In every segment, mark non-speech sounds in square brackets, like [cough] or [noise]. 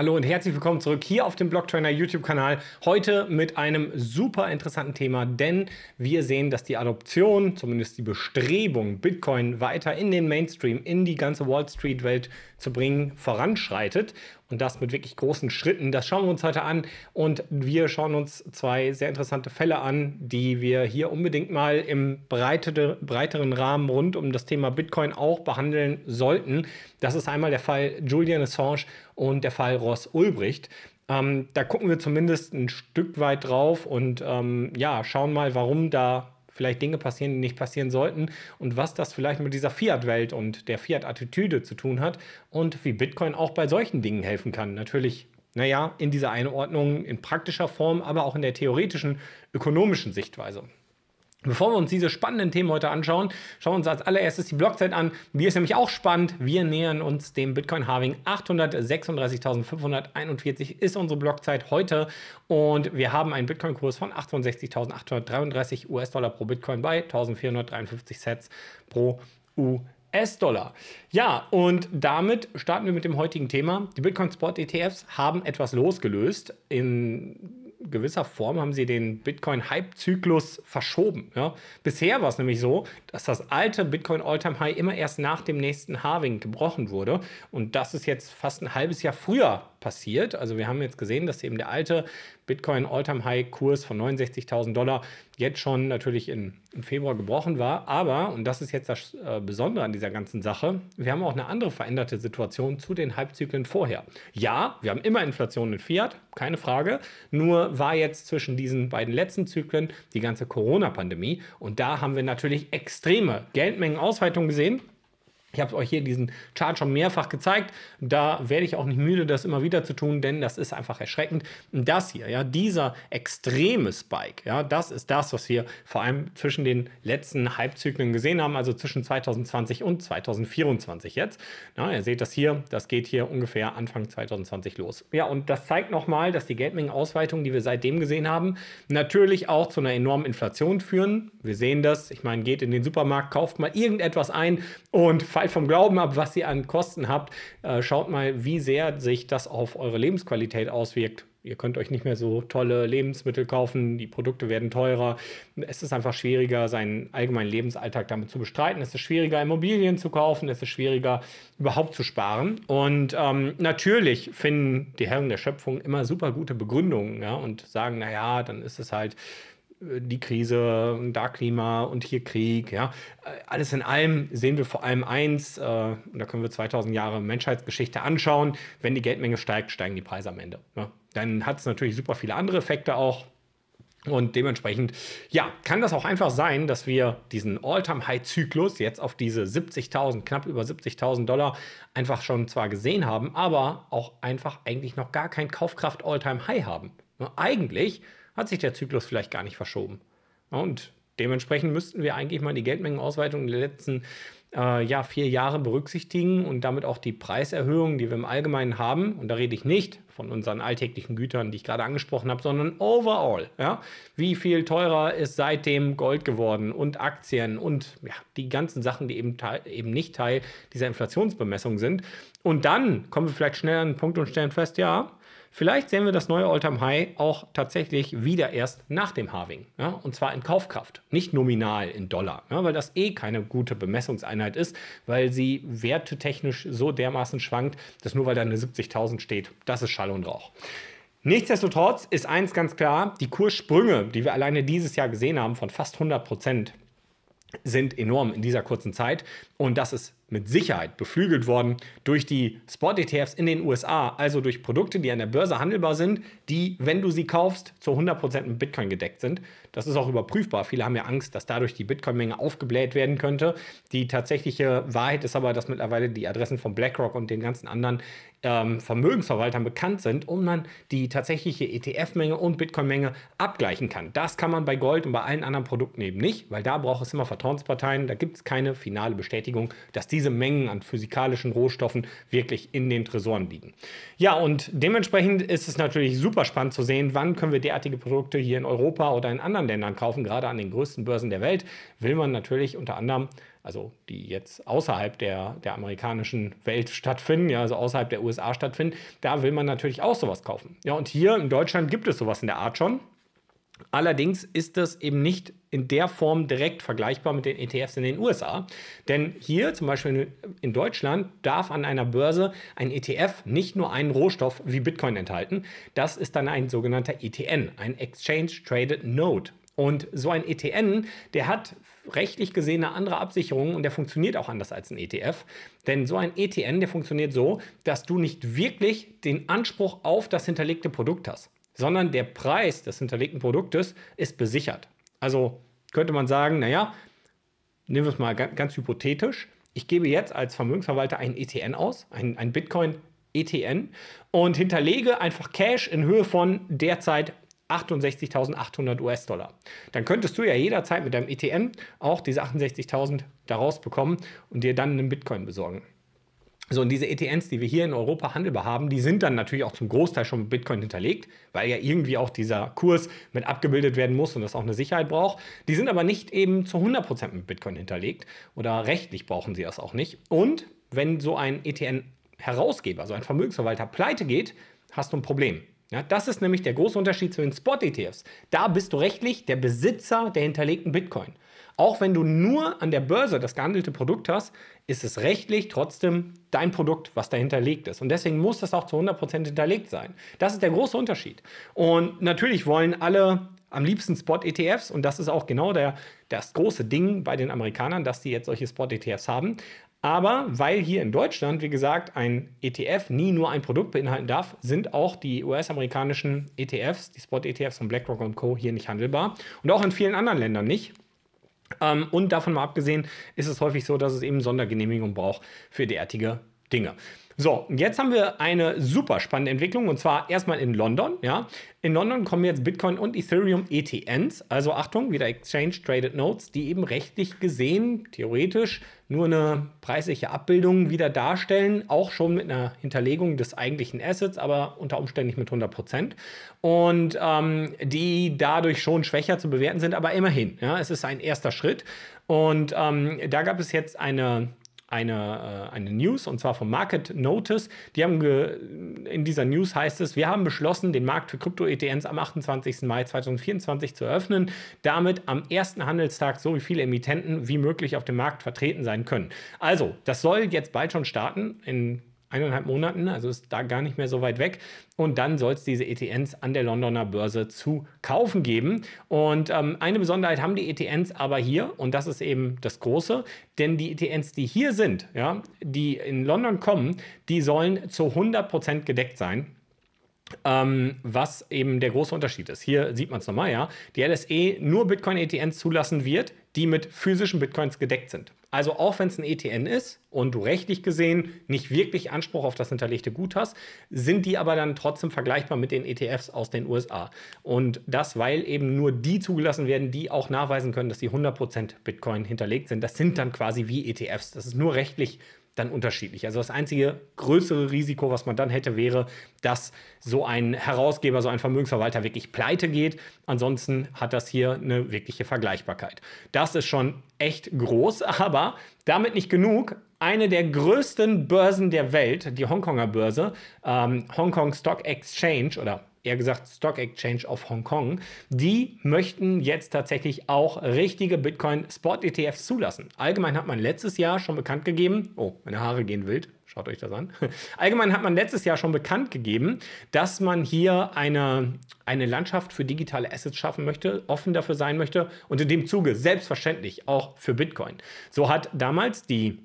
Hallo und herzlich willkommen zurück hier auf dem Blocktrainer YouTube-Kanal. Heute mit einem super interessanten Thema, denn wir sehen, dass die Adoption, zumindest die Bestrebung, Bitcoin weiter in den Mainstream, in die ganze Wall Street-Welt zu bringen, voranschreitet. Und das mit wirklich großen Schritten. Das schauen wir uns heute an. Und wir schauen uns zwei sehr interessante Fälle an, die wir hier unbedingt mal im breite, breiteren Rahmen rund um das Thema Bitcoin auch behandeln sollten. Das ist einmal der Fall Julian Assange und der Fall Ross-Ulbricht. Ähm, da gucken wir zumindest ein Stück weit drauf und ähm, ja, schauen mal, warum da vielleicht Dinge passieren, die nicht passieren sollten und was das vielleicht mit dieser Fiat-Welt und der Fiat-Attitüde zu tun hat und wie Bitcoin auch bei solchen Dingen helfen kann. Natürlich, naja, in dieser Einordnung in praktischer Form, aber auch in der theoretischen ökonomischen Sichtweise. Bevor wir uns diese spannenden Themen heute anschauen, schauen wir uns als allererstes die Blockzeit an. Hier ist nämlich auch spannend. Wir nähern uns dem Bitcoin Halving. 836.541 ist unsere Blockzeit heute. Und wir haben einen Bitcoin-Kurs von 68.833 US-Dollar pro Bitcoin bei 1.453 Sets pro US. US-Dollar. Ja, und damit starten wir mit dem heutigen Thema. Die Bitcoin Spot ETFs haben etwas losgelöst in gewisser Form haben sie den Bitcoin-Hype-Zyklus verschoben. Ja? Bisher war es nämlich so, dass das alte Bitcoin-All-Time-High immer erst nach dem nächsten Harving gebrochen wurde. Und das ist jetzt fast ein halbes Jahr früher passiert. Also wir haben jetzt gesehen, dass eben der alte Bitcoin All-Time High Kurs von 69.000 Dollar jetzt schon natürlich in, im Februar gebrochen war. Aber, und das ist jetzt das äh, Besondere an dieser ganzen Sache, wir haben auch eine andere veränderte Situation zu den Halbzyklen vorher. Ja, wir haben immer Inflation in Fiat, keine Frage. Nur war jetzt zwischen diesen beiden letzten Zyklen die ganze Corona-Pandemie. Und da haben wir natürlich extreme Geldmengenausweitung gesehen ich habe euch hier diesen Chart schon mehrfach gezeigt. Da werde ich auch nicht müde, das immer wieder zu tun, denn das ist einfach erschreckend. Das hier, ja, dieser extreme Spike, ja, das ist das, was wir vor allem zwischen den letzten Halbzyklen gesehen haben, also zwischen 2020 und 2024 jetzt. Ja, ihr seht das hier, das geht hier ungefähr Anfang 2020 los. Ja, und das zeigt nochmal, dass die Geldmengenausweitung, die wir seitdem gesehen haben, natürlich auch zu einer enormen Inflation führen. Wir sehen das. Ich meine, geht in den Supermarkt, kauft mal irgendetwas ein und weit vom Glauben ab, was ihr an Kosten habt. Äh, schaut mal, wie sehr sich das auf eure Lebensqualität auswirkt. Ihr könnt euch nicht mehr so tolle Lebensmittel kaufen, die Produkte werden teurer. Es ist einfach schwieriger, seinen allgemeinen Lebensalltag damit zu bestreiten. Es ist schwieriger, Immobilien zu kaufen. Es ist schwieriger, überhaupt zu sparen. Und ähm, natürlich finden die Herren der Schöpfung immer super gute Begründungen ja, und sagen, naja, dann ist es halt die Krise, da Klima und hier Krieg, ja. Alles in allem sehen wir vor allem eins, äh, da können wir 2000 Jahre Menschheitsgeschichte anschauen, wenn die Geldmenge steigt, steigen die Preise am Ende. Ne? Dann hat es natürlich super viele andere Effekte auch. Und dementsprechend, ja, kann das auch einfach sein, dass wir diesen All-Time-High-Zyklus jetzt auf diese 70.000, knapp über 70.000 Dollar einfach schon zwar gesehen haben, aber auch einfach eigentlich noch gar kein Kaufkraft-All-Time-High haben. Nur ne? eigentlich hat sich der Zyklus vielleicht gar nicht verschoben. Und dementsprechend müssten wir eigentlich mal die Geldmengenausweitung der letzten äh, ja, vier Jahre berücksichtigen und damit auch die Preiserhöhungen, die wir im Allgemeinen haben. Und da rede ich nicht von unseren alltäglichen Gütern, die ich gerade angesprochen habe, sondern overall. Ja? Wie viel teurer ist seitdem Gold geworden und Aktien und ja, die ganzen Sachen, die eben, eben nicht Teil dieser Inflationsbemessung sind. Und dann kommen wir vielleicht schnell an den Punkt und stellen fest, ja, Vielleicht sehen wir das neue All-Time-High auch tatsächlich wieder erst nach dem Harving. Ja? Und zwar in Kaufkraft, nicht nominal in Dollar, ja? weil das eh keine gute Bemessungseinheit ist, weil sie wertetechnisch so dermaßen schwankt, dass nur weil da eine 70.000 steht, das ist Schall und Rauch. Nichtsdestotrotz ist eins ganz klar, die Kurssprünge, die wir alleine dieses Jahr gesehen haben von fast 100 Prozent, sind enorm in dieser kurzen Zeit und das ist mit Sicherheit beflügelt worden durch die Spot-ETFs in den USA, also durch Produkte, die an der Börse handelbar sind, die, wenn du sie kaufst, zu 100% mit Bitcoin gedeckt sind. Das ist auch überprüfbar. Viele haben ja Angst, dass dadurch die Bitcoin-Menge aufgebläht werden könnte. Die tatsächliche Wahrheit ist aber, dass mittlerweile die Adressen von BlackRock und den ganzen anderen ähm, Vermögensverwaltern bekannt sind und man die tatsächliche ETF-Menge und Bitcoin-Menge abgleichen kann. Das kann man bei Gold und bei allen anderen Produkten eben nicht, weil da braucht es immer Vertrauensparteien. Da gibt es keine finale Bestätigung, dass die riesige Mengen an physikalischen Rohstoffen wirklich in den Tresoren liegen. Ja, und dementsprechend ist es natürlich super spannend zu sehen, wann können wir derartige Produkte hier in Europa oder in anderen Ländern kaufen. Gerade an den größten Börsen der Welt will man natürlich unter anderem also die jetzt außerhalb der, der amerikanischen Welt stattfinden, ja, also außerhalb der USA stattfinden, da will man natürlich auch sowas kaufen. Ja, und hier in Deutschland gibt es sowas in der Art schon. Allerdings ist das eben nicht in der Form direkt vergleichbar mit den ETFs in den USA. Denn hier zum Beispiel in Deutschland darf an einer Börse ein ETF nicht nur einen Rohstoff wie Bitcoin enthalten. Das ist dann ein sogenannter ETN, ein Exchange Traded Note. Und so ein ETN, der hat rechtlich gesehen eine andere Absicherung und der funktioniert auch anders als ein ETF. Denn so ein ETN, der funktioniert so, dass du nicht wirklich den Anspruch auf das hinterlegte Produkt hast, sondern der Preis des hinterlegten Produktes ist besichert. Also könnte man sagen, naja, nehmen wir es mal ganz, ganz hypothetisch. Ich gebe jetzt als Vermögensverwalter einen ETN aus, einen, einen Bitcoin ETN und hinterlege einfach Cash in Höhe von derzeit 68.800 US-Dollar. Dann könntest du ja jederzeit mit deinem ETN auch diese 68.000 daraus bekommen und dir dann einen Bitcoin besorgen. So, und diese ETNs, die wir hier in Europa handelbar haben, die sind dann natürlich auch zum Großteil schon mit Bitcoin hinterlegt, weil ja irgendwie auch dieser Kurs mit abgebildet werden muss und das auch eine Sicherheit braucht. Die sind aber nicht eben zu 100% mit Bitcoin hinterlegt oder rechtlich brauchen sie das auch nicht. Und wenn so ein ETN-Herausgeber, so ein Vermögensverwalter pleite geht, hast du ein Problem. Ja, das ist nämlich der große Unterschied zu den Spot-ETFs. Da bist du rechtlich der Besitzer der hinterlegten Bitcoin. Auch wenn du nur an der Börse das gehandelte Produkt hast, ist es rechtlich trotzdem dein Produkt, was dahinterlegt ist. Und deswegen muss das auch zu 100% hinterlegt sein. Das ist der große Unterschied. Und natürlich wollen alle am liebsten Spot-ETFs und das ist auch genau der, das große Ding bei den Amerikanern, dass die jetzt solche Spot-ETFs haben. Aber weil hier in Deutschland, wie gesagt, ein ETF nie nur ein Produkt beinhalten darf, sind auch die US-amerikanischen ETFs, die Spot-ETFs von BlackRock und Co. hier nicht handelbar und auch in vielen anderen Ländern nicht. Ähm, und davon mal abgesehen ist es häufig so, dass es eben Sondergenehmigungen braucht für derartige Dinge. So, jetzt haben wir eine super spannende Entwicklung und zwar erstmal in London. Ja. In London kommen jetzt Bitcoin und Ethereum ETNs, also Achtung, wieder Exchange Traded Notes, die eben rechtlich gesehen theoretisch nur eine preisliche Abbildung wieder darstellen, auch schon mit einer Hinterlegung des eigentlichen Assets, aber unter Umständen nicht mit 100 Prozent. Und ähm, die dadurch schon schwächer zu bewerten sind, aber immerhin, ja, es ist ein erster Schritt. Und ähm, da gab es jetzt eine eine, äh, eine News und zwar vom Market Notice. Die haben in dieser News heißt es, wir haben beschlossen, den Markt für Krypto-ETNs am 28. Mai 2024 zu eröffnen, damit am ersten Handelstag so viele Emittenten wie möglich auf dem Markt vertreten sein können. Also, das soll jetzt bald schon starten. In eineinhalb Monaten, also ist da gar nicht mehr so weit weg. Und dann soll es diese ETNs an der Londoner Börse zu kaufen geben. Und ähm, eine Besonderheit haben die ETNs aber hier, und das ist eben das Große, denn die ETNs, die hier sind, ja, die in London kommen, die sollen zu 100% Prozent gedeckt sein. Ähm, was eben der große Unterschied ist. Hier sieht man es nochmal, ja. Die LSE nur Bitcoin-ETNs zulassen wird, die mit physischen Bitcoins gedeckt sind. Also auch wenn es ein ETN ist und du rechtlich gesehen nicht wirklich Anspruch auf das hinterlegte Gut hast, sind die aber dann trotzdem vergleichbar mit den ETFs aus den USA. Und das, weil eben nur die zugelassen werden, die auch nachweisen können, dass die 100% Bitcoin hinterlegt sind. Das sind dann quasi wie ETFs. Das ist nur rechtlich dann unterschiedlich. Also das einzige größere Risiko, was man dann hätte, wäre, dass so ein Herausgeber, so ein Vermögensverwalter wirklich pleite geht. Ansonsten hat das hier eine wirkliche Vergleichbarkeit. Das ist schon echt groß, [laughs] aber damit nicht genug. Eine der größten Börsen der Welt, die Hongkonger Börse, ähm, Hong Stock Exchange oder eher gesagt Stock Exchange of Hong Kong, die möchten jetzt tatsächlich auch richtige Bitcoin-Spot-ETFs zulassen. Allgemein hat man letztes Jahr schon bekannt gegeben, oh, meine Haare gehen wild, schaut euch das an. [laughs] Allgemein hat man letztes Jahr schon bekannt gegeben, dass man hier eine, eine Landschaft für digitale Assets schaffen möchte, offen dafür sein möchte und in dem Zuge selbstverständlich auch für Bitcoin. So hat damals die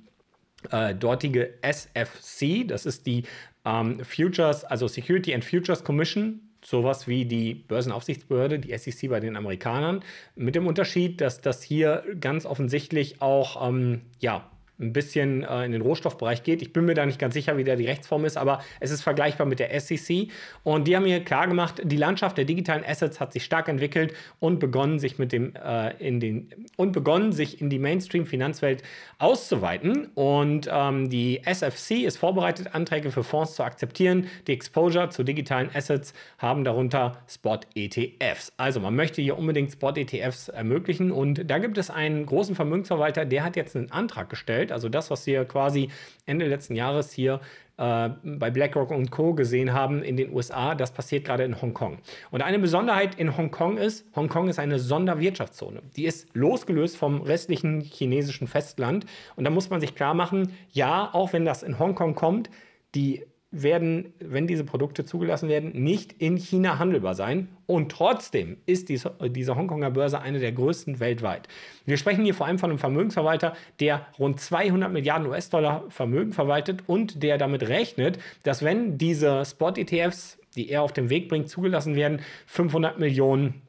äh, dortige SFC, das ist die ähm, Futures, also Security and Futures Commission sowas wie die Börsenaufsichtsbehörde, die SEC bei den Amerikanern, mit dem Unterschied, dass das hier ganz offensichtlich auch ähm, ja, ein bisschen äh, in den Rohstoffbereich geht. Ich bin mir da nicht ganz sicher, wie da die Rechtsform ist, aber es ist vergleichbar mit der SEC. Und die haben hier klar gemacht, die Landschaft der digitalen Assets hat sich stark entwickelt und begonnen sich mit dem äh, in den und begonnen sich in die Mainstream-Finanzwelt auszuweiten. Und ähm, die SFC ist vorbereitet, Anträge für Fonds zu akzeptieren. Die Exposure zu digitalen Assets haben darunter Spot-ETFs. Also man möchte hier unbedingt Spot-ETFs ermöglichen. Und da gibt es einen großen Vermögensverwalter, der hat jetzt einen Antrag gestellt Geld, also das, was wir quasi Ende letzten Jahres hier äh, bei BlackRock und Co. gesehen haben in den USA, das passiert gerade in Hongkong. Und eine Besonderheit in Hongkong ist, Hongkong ist eine Sonderwirtschaftszone. Die ist losgelöst vom restlichen chinesischen Festland. Und da muss man sich klar machen, ja, auch wenn das in Hongkong kommt, die werden, wenn diese Produkte zugelassen werden, nicht in China handelbar sein. Und trotzdem ist dies, diese Hongkonger Börse eine der größten weltweit. Wir sprechen hier vor allem von einem Vermögensverwalter, der rund 200 Milliarden US-Dollar Vermögen verwaltet und der damit rechnet, dass wenn diese Spot-ETFs, die er auf den Weg bringt, zugelassen werden, 500 Millionen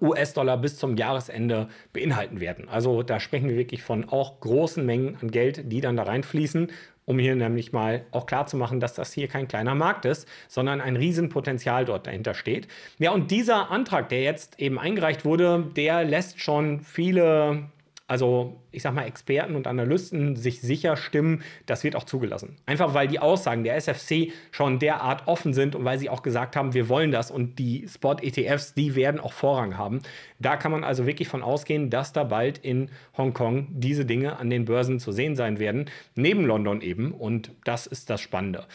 US-Dollar bis zum Jahresende beinhalten werden. Also da sprechen wir wirklich von auch großen Mengen an Geld, die dann da reinfließen um hier nämlich mal auch klar zu machen, dass das hier kein kleiner Markt ist, sondern ein Riesenpotenzial dort dahinter steht. Ja, und dieser Antrag, der jetzt eben eingereicht wurde, der lässt schon viele also ich sag mal, Experten und Analysten sich sicher stimmen, das wird auch zugelassen. Einfach weil die Aussagen der SFC schon derart offen sind und weil sie auch gesagt haben, wir wollen das und die Spot-ETFs, die werden auch Vorrang haben. Da kann man also wirklich von ausgehen, dass da bald in Hongkong diese Dinge an den Börsen zu sehen sein werden, neben London eben. Und das ist das Spannende.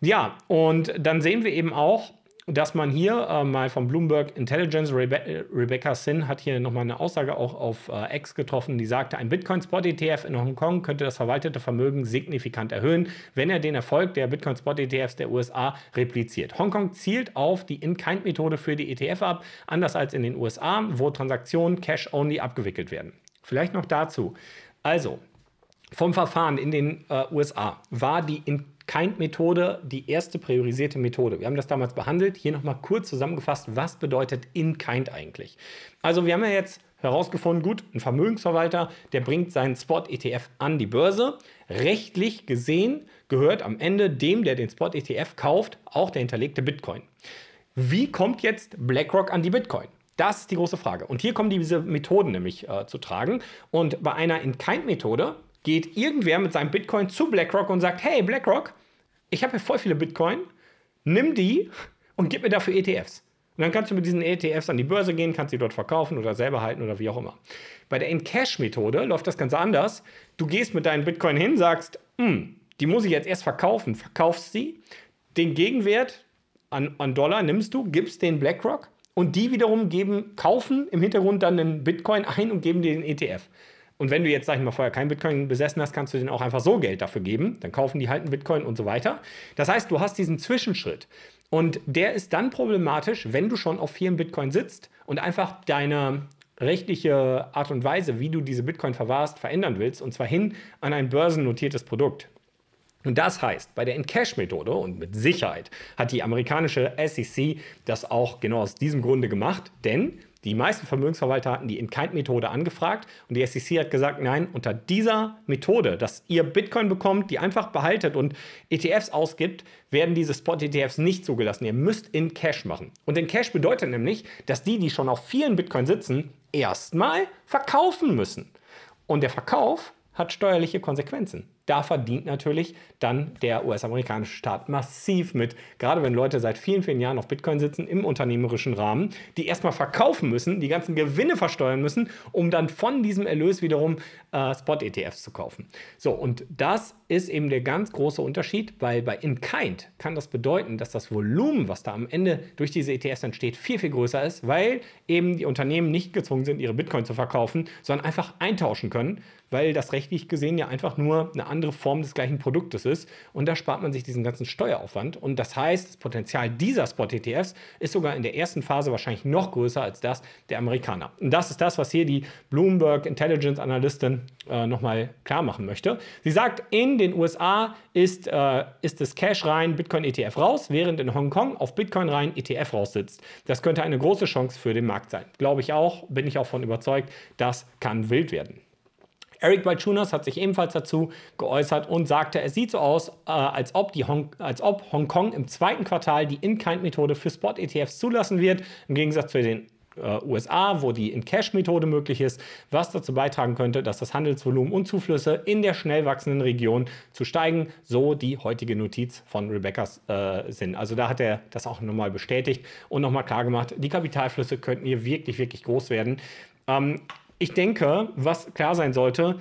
Ja, und dann sehen wir eben auch, dass man hier äh, mal von Bloomberg Intelligence, Rebe äh, Rebecca Sin hat hier nochmal eine Aussage auch auf äh, X getroffen, die sagte, ein Bitcoin-Spot-ETF in Hongkong könnte das verwaltete Vermögen signifikant erhöhen, wenn er den Erfolg der Bitcoin-Spot-ETFs der USA repliziert. Hongkong zielt auf die In-Kind-Methode für die ETF ab, anders als in den USA, wo Transaktionen Cash-Only abgewickelt werden. Vielleicht noch dazu. Also, vom Verfahren in den äh, USA war die in kind methode Kind-Methode, die erste priorisierte Methode. Wir haben das damals behandelt. Hier nochmal kurz zusammengefasst, was bedeutet in Kind eigentlich? Also wir haben ja jetzt herausgefunden, gut, ein Vermögensverwalter, der bringt seinen Spot-ETF an die Börse. Rechtlich gesehen gehört am Ende dem, der den Spot-ETF kauft, auch der hinterlegte Bitcoin. Wie kommt jetzt BlackRock an die Bitcoin? Das ist die große Frage. Und hier kommen diese Methoden nämlich äh, zu tragen. Und bei einer In-Kind-Methode geht irgendwer mit seinem Bitcoin zu BlackRock und sagt, hey BlackRock, ich habe hier voll viele Bitcoin, nimm die und gib mir dafür ETFs. Und dann kannst du mit diesen ETFs an die Börse gehen, kannst sie dort verkaufen oder selber halten oder wie auch immer. Bei der In-Cash-Methode läuft das ganz anders. Du gehst mit deinen Bitcoin hin, sagst, hm, die muss ich jetzt erst verkaufen, verkaufst sie, den Gegenwert an, an Dollar nimmst du, gibst den BlackRock und die wiederum geben, kaufen im Hintergrund dann den Bitcoin ein und geben dir den ETF. Und wenn du jetzt, sag ich mal, vorher keinen Bitcoin besessen hast, kannst du denen auch einfach so Geld dafür geben. Dann kaufen die halt einen Bitcoin und so weiter. Das heißt, du hast diesen Zwischenschritt. Und der ist dann problematisch, wenn du schon auf vielen Bitcoin sitzt und einfach deine rechtliche Art und Weise, wie du diese Bitcoin verwahrst, verändern willst. Und zwar hin an ein börsennotiertes Produkt. Und das heißt, bei der In-Cash-Methode und mit Sicherheit hat die amerikanische SEC das auch genau aus diesem Grunde gemacht, denn die meisten Vermögensverwalter hatten die In-Kind-Methode angefragt und die SEC hat gesagt, nein, unter dieser Methode, dass ihr Bitcoin bekommt, die einfach behaltet und ETFs ausgibt, werden diese Spot-ETFs nicht zugelassen. Ihr müsst in Cash machen. Und in Cash bedeutet nämlich, dass die, die schon auf vielen Bitcoin sitzen, erstmal verkaufen müssen. Und der Verkauf hat steuerliche Konsequenzen. Da verdient natürlich dann der US-amerikanische Staat massiv mit. Gerade wenn Leute seit vielen, vielen Jahren auf Bitcoin sitzen im unternehmerischen Rahmen, die erstmal verkaufen müssen, die ganzen Gewinne versteuern müssen, um dann von diesem Erlös wiederum äh, Spot-ETFs zu kaufen. So, und das ist eben der ganz große Unterschied, weil bei In-Kind kann das bedeuten, dass das Volumen, was da am Ende durch diese ETFs entsteht, viel, viel größer ist, weil eben die Unternehmen nicht gezwungen sind, ihre Bitcoin zu verkaufen, sondern einfach eintauschen können weil das rechtlich gesehen ja einfach nur eine andere Form des gleichen Produktes ist. Und da spart man sich diesen ganzen Steueraufwand. Und das heißt, das Potenzial dieser Spot-ETFs ist sogar in der ersten Phase wahrscheinlich noch größer als das der Amerikaner. Und das ist das, was hier die Bloomberg Intelligence Analystin äh, nochmal klar machen möchte. Sie sagt, in den USA ist, äh, ist das Cash rein, Bitcoin-ETF raus, während in Hongkong auf Bitcoin rein, ETF raussitzt. Das könnte eine große Chance für den Markt sein. Glaube ich auch, bin ich auch von überzeugt, das kann wild werden. Eric Balchunas hat sich ebenfalls dazu geäußert und sagte, es sieht so aus, äh, als, ob Hong als ob Hongkong im zweiten Quartal die In-Kind-Methode für Spot-ETFs zulassen wird, im Gegensatz zu den äh, USA, wo die In-Cash-Methode möglich ist, was dazu beitragen könnte, dass das Handelsvolumen und Zuflüsse in der schnell wachsenden Region zu steigen, so die heutige Notiz von Rebecca's äh, Sinn. Also da hat er das auch nochmal bestätigt und nochmal klargemacht, die Kapitalflüsse könnten hier wirklich, wirklich groß werden. Ähm, ich denke, was klar sein sollte,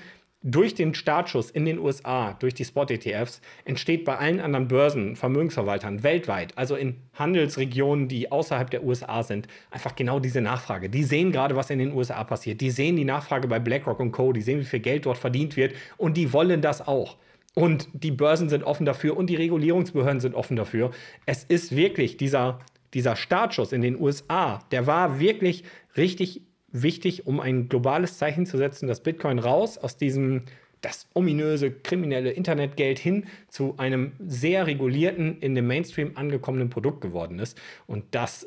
durch den Startschuss in den USA, durch die Spot-ETFs, entsteht bei allen anderen Börsen, Vermögensverwaltern weltweit, also in Handelsregionen, die außerhalb der USA sind, einfach genau diese Nachfrage. Die sehen gerade, was in den USA passiert. Die sehen die Nachfrage bei BlackRock und Co., die sehen, wie viel Geld dort verdient wird und die wollen das auch. Und die Börsen sind offen dafür und die Regulierungsbehörden sind offen dafür. Es ist wirklich dieser, dieser Startschuss in den USA, der war wirklich richtig wichtig, um ein globales Zeichen zu setzen, dass Bitcoin raus aus diesem das ominöse kriminelle Internetgeld hin zu einem sehr regulierten, in dem Mainstream angekommenen Produkt geworden ist. Und das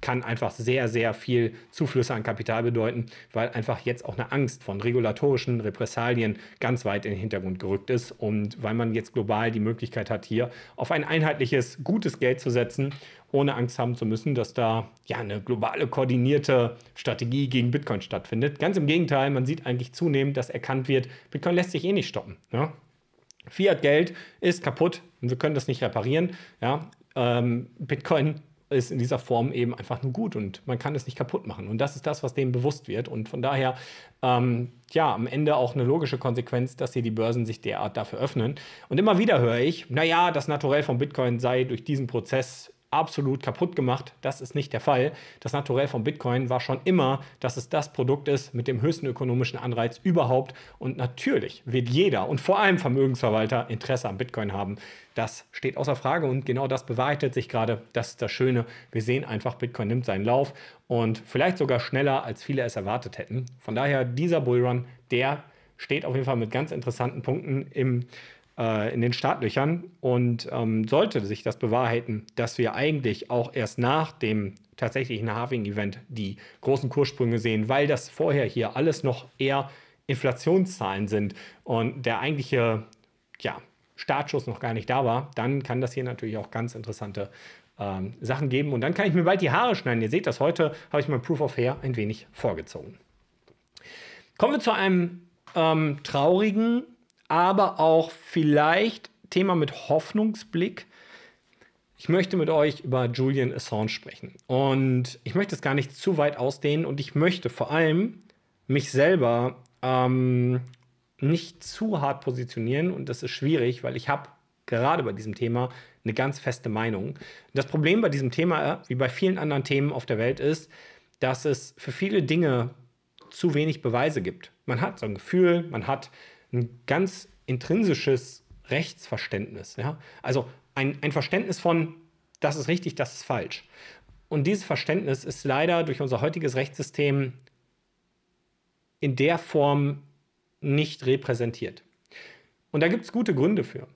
kann einfach sehr, sehr viel Zuflüsse an Kapital bedeuten, weil einfach jetzt auch eine Angst von regulatorischen Repressalien ganz weit in den Hintergrund gerückt ist und weil man jetzt global die Möglichkeit hat, hier auf ein einheitliches, gutes Geld zu setzen, ohne Angst haben zu müssen, dass da ja eine globale koordinierte Strategie gegen Bitcoin stattfindet. Ganz im Gegenteil, man sieht eigentlich zunehmend, dass erkannt wird, Bitcoin lässt sich eh nicht stoppen. Ja? Ne? Fiat-Geld ist kaputt und wir können das nicht reparieren. Ja? Ähm, Bitcoin ist in dieser Form eben einfach nur gut und man kann es nicht kaputt machen. Und das ist das, was denen bewusst wird. Und von daher, ähm, ja, am Ende auch eine logische Konsequenz, dass hier die Börsen sich derart dafür öffnen. Und immer wieder höre ich, naja, das Naturell von Bitcoin sei durch diesen Prozess absolut kaputt gemacht. Das ist nicht der Fall. Das Naturell von Bitcoin war schon immer, dass es das Produkt ist mit dem höchsten ökonomischen Anreiz überhaupt. Und natürlich wird jeder und vor allem Vermögensverwalter Interesse am Bitcoin haben. Das steht außer Frage und genau das bewahrheitet sich gerade. Das ist das Schöne. Wir sehen einfach, Bitcoin nimmt seinen Lauf und vielleicht sogar schneller, als viele es erwartet hätten. Von daher, dieser Bullrun, der steht auf jeden Fall mit ganz interessanten Punkten im äh, in den Startlöchern. Und ähm, sollte sich das bewahrheiten, dass wir eigentlich auch erst nach dem tatsächlichen Halving-Event die großen Kurssprünge sehen, weil das vorher hier alles noch eher Inflationszahlen sind und der eigentliche ja, Startschuss noch gar nicht da war, dann kann das hier natürlich auch ganz interessante ähm, Sachen geben. Und dann kann ich mir bald die Haare schneiden. Ihr seht das, heute habe ich mein Proof of Hair ein wenig vorgezogen. Kommen wir zu einem ähm, traurigen aber auch vielleicht Thema mit Hoffnungsblick. Ich möchte mit euch über Julian Assange sprechen. Und ich möchte es gar nicht zu weit ausdehnen und ich möchte vor allem mich selber ähm, nicht zu hart positionieren und das ist schwierig, weil ich habe gerade bei diesem Thema eine ganz feste Meinung. Das Problem bei diesem Thema, wie bei vielen anderen Themen auf der Welt, ist, dass es für viele Dinge zu wenig Beweise gibt. Man hat so ein Gefühl, man hat ein ganz intrinsisches Rechtsverständnis. Ja? Also ein, ein Verständnis von, das ist richtig, das ist falsch. Und dieses Verständnis ist leider durch unser heutiges Rechtssystem in der Form nicht repräsentiert. Und da gibt es gute Gründe für.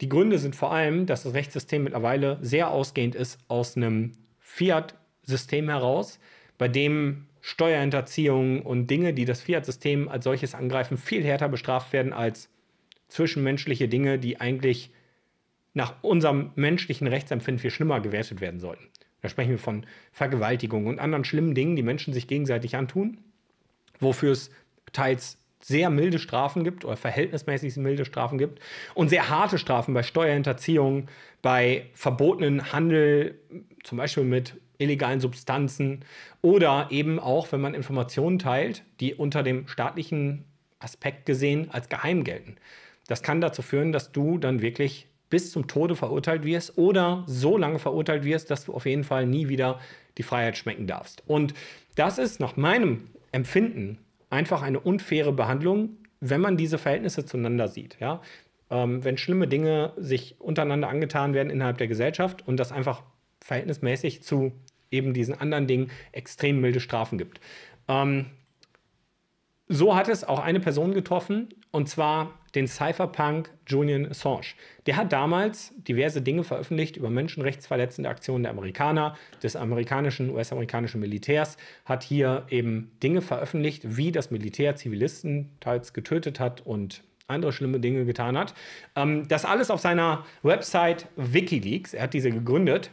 Die Gründe sind vor allem, dass das Rechtssystem mittlerweile sehr ausgehend ist aus einem Fiat-System heraus, bei dem Steuerhinterziehung und Dinge, die das Fiat-System als solches angreifen, viel härter bestraft werden als zwischenmenschliche Dinge, die eigentlich nach unserem menschlichen Rechtsempfinden viel schlimmer gewertet werden sollten. Da sprechen wir von Vergewaltigung und anderen schlimmen Dingen, die Menschen sich gegenseitig antun, wofür es teils sehr milde Strafen gibt oder verhältnismäßig milde Strafen gibt und sehr harte Strafen bei Steuerhinterziehung, bei verbotenen Handel, zum Beispiel mit illegalen Substanzen oder eben auch, wenn man Informationen teilt, die unter dem staatlichen Aspekt gesehen als geheim gelten. Das kann dazu führen, dass du dann wirklich bis zum Tode verurteilt wirst oder so lange verurteilt wirst, dass du auf jeden Fall nie wieder die Freiheit schmecken darfst. Und das ist nach meinem Empfinden einfach eine unfaire Behandlung, wenn man diese Verhältnisse zueinander sieht. Ja? Ähm, wenn schlimme Dinge sich untereinander angetan werden innerhalb der Gesellschaft und das einfach verhältnismäßig zu eben diesen anderen Dingen extrem milde Strafen gibt. Ähm, so hat es auch eine Person getroffen, und zwar den Cypherpunk Julian Assange. Der hat damals diverse Dinge veröffentlicht über menschenrechtsverletzende Aktionen der Amerikaner, des amerikanischen, US-amerikanischen Militärs, hat hier eben Dinge veröffentlicht, wie das Militär Zivilisten teils getötet hat und andere schlimme Dinge getan hat. Ähm, das alles auf seiner Website Wikileaks. Er hat diese gegründet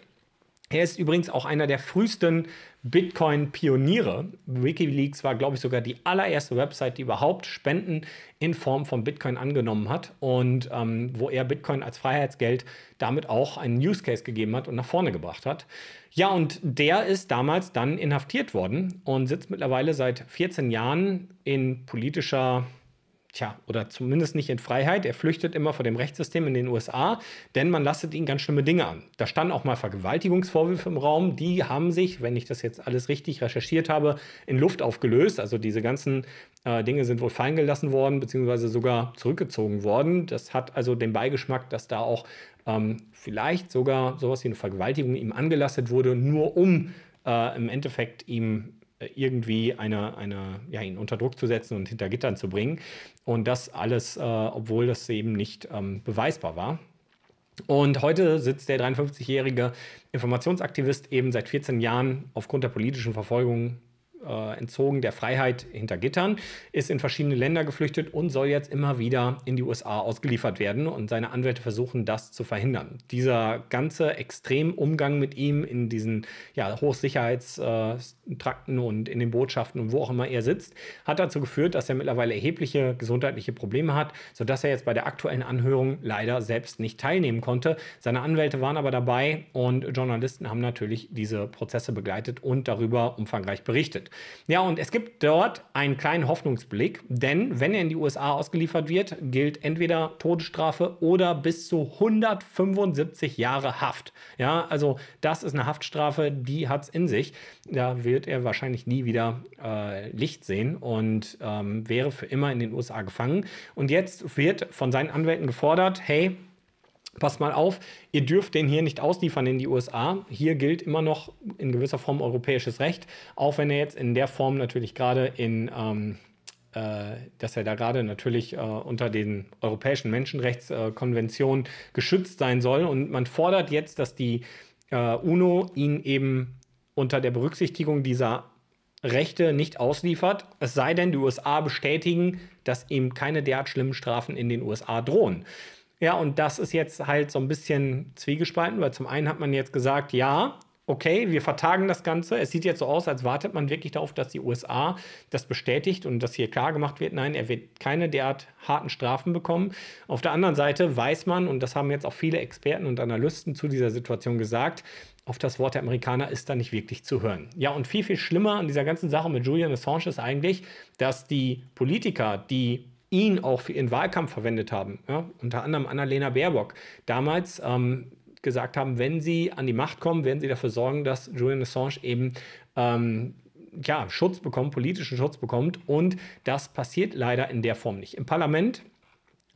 er ist übrigens auch einer der frühesten Bitcoin-Pioniere. Wikileaks war, glaube ich, sogar die allererste Website, die überhaupt Spenden in Form von Bitcoin angenommen hat und ähm, wo er Bitcoin als Freiheitsgeld damit auch einen Use Case gegeben hat und nach vorne gebracht hat. Ja, und der ist damals dann inhaftiert worden und sitzt mittlerweile seit 14 Jahren in politischer tja, oder zumindest nicht in Freiheit. Er flüchtet immer vor dem Rechtssystem in den USA, denn man lastet ihn ganz schlimme Dinge an. Da standen auch mal Vergewaltigungsvorwürfe im Raum. Die haben sich, wenn ich das jetzt alles richtig recherchiert habe, in Luft aufgelöst. Also diese ganzen äh, Dinge sind wohl fallen gelassen worden, beziehungsweise sogar zurückgezogen worden. Das hat also den Beigeschmack, dass da auch ähm, vielleicht sogar sowas wie eine Vergewaltigung ihm angelastet wurde, nur um äh, im Endeffekt ihm irgendwie eine, eine, ja, ihn unter Druck zu setzen und hinter Gittern zu bringen. Und das alles, äh, obwohl das eben nicht ähm, beweisbar war. Und heute sitzt der 53-jährige Informationsaktivist eben seit 14 Jahren aufgrund der politischen Verfolgung äh, entzogen der Freiheit hinter Gittern, ist in verschiedene Länder geflüchtet und soll jetzt immer wieder in die USA ausgeliefert werden. Und seine Anwälte versuchen, das zu verhindern. Dieser ganze Extremumgang mit ihm in diesen ja, Hochsicherheitstrakten und in den Botschaften und wo auch immer er sitzt, hat dazu geführt, dass er mittlerweile erhebliche gesundheitliche Probleme hat, sodass er jetzt bei der aktuellen Anhörung leider selbst nicht teilnehmen konnte. Seine Anwälte waren aber dabei und Journalisten haben natürlich diese Prozesse begleitet und darüber umfangreich berichtet. Ja, und es gibt dort einen kleinen Hoffnungsblick, denn wenn er in die USA ausgeliefert wird, gilt entweder Todesstrafe oder bis zu 175 Jahre Haft. Ja, also das ist eine Haftstrafe, die hat es in sich. Da wird er wahrscheinlich nie wieder äh, Licht sehen und ähm, wäre für immer in den USA gefangen. Und jetzt wird von seinen Anwälten gefordert, hey, passt mal auf, ihr dürft den hier nicht ausliefern in die USA. Hier gilt immer noch in gewisser Form europäisches Recht, auch wenn er jetzt in der Form natürlich gerade in, ähm, äh, dass er da gerade natürlich äh, unter den europäischen Menschenrechtskonventionen äh, geschützt sein soll. Und man fordert jetzt, dass die äh, UNO ihn eben unter der Berücksichtigung dieser Rechte nicht ausliefert, es sei denn, die USA bestätigen, dass ihm keine derart schlimmen Strafen in den USA drohen. Ja, und das ist jetzt halt so ein bisschen zwiegespalten, weil zum einen hat man jetzt gesagt, ja, okay, wir vertagen das Ganze. Es sieht jetzt so aus, als wartet man wirklich darauf, dass die USA das bestätigt und dass hier klar gemacht wird, nein, er wird keine derart harten Strafen bekommen. Auf der anderen Seite weiß man, und das haben jetzt auch viele Experten und Analysten zu dieser Situation gesagt, auf das Wort der Amerikaner ist da nicht wirklich zu hören. Ja, und viel, viel schlimmer an dieser ganzen Sache mit Julian Assange ist eigentlich, dass die Politiker, die ihn auch für ihren Wahlkampf verwendet haben, ja, unter anderem Annalena Baerbock, damals ähm, gesagt haben, wenn sie an die Macht kommen, werden sie dafür sorgen, dass Julian Assange eben ähm, ja, Schutz bekommt, politischen Schutz bekommt. Und das passiert leider in der Form nicht. Im Parlament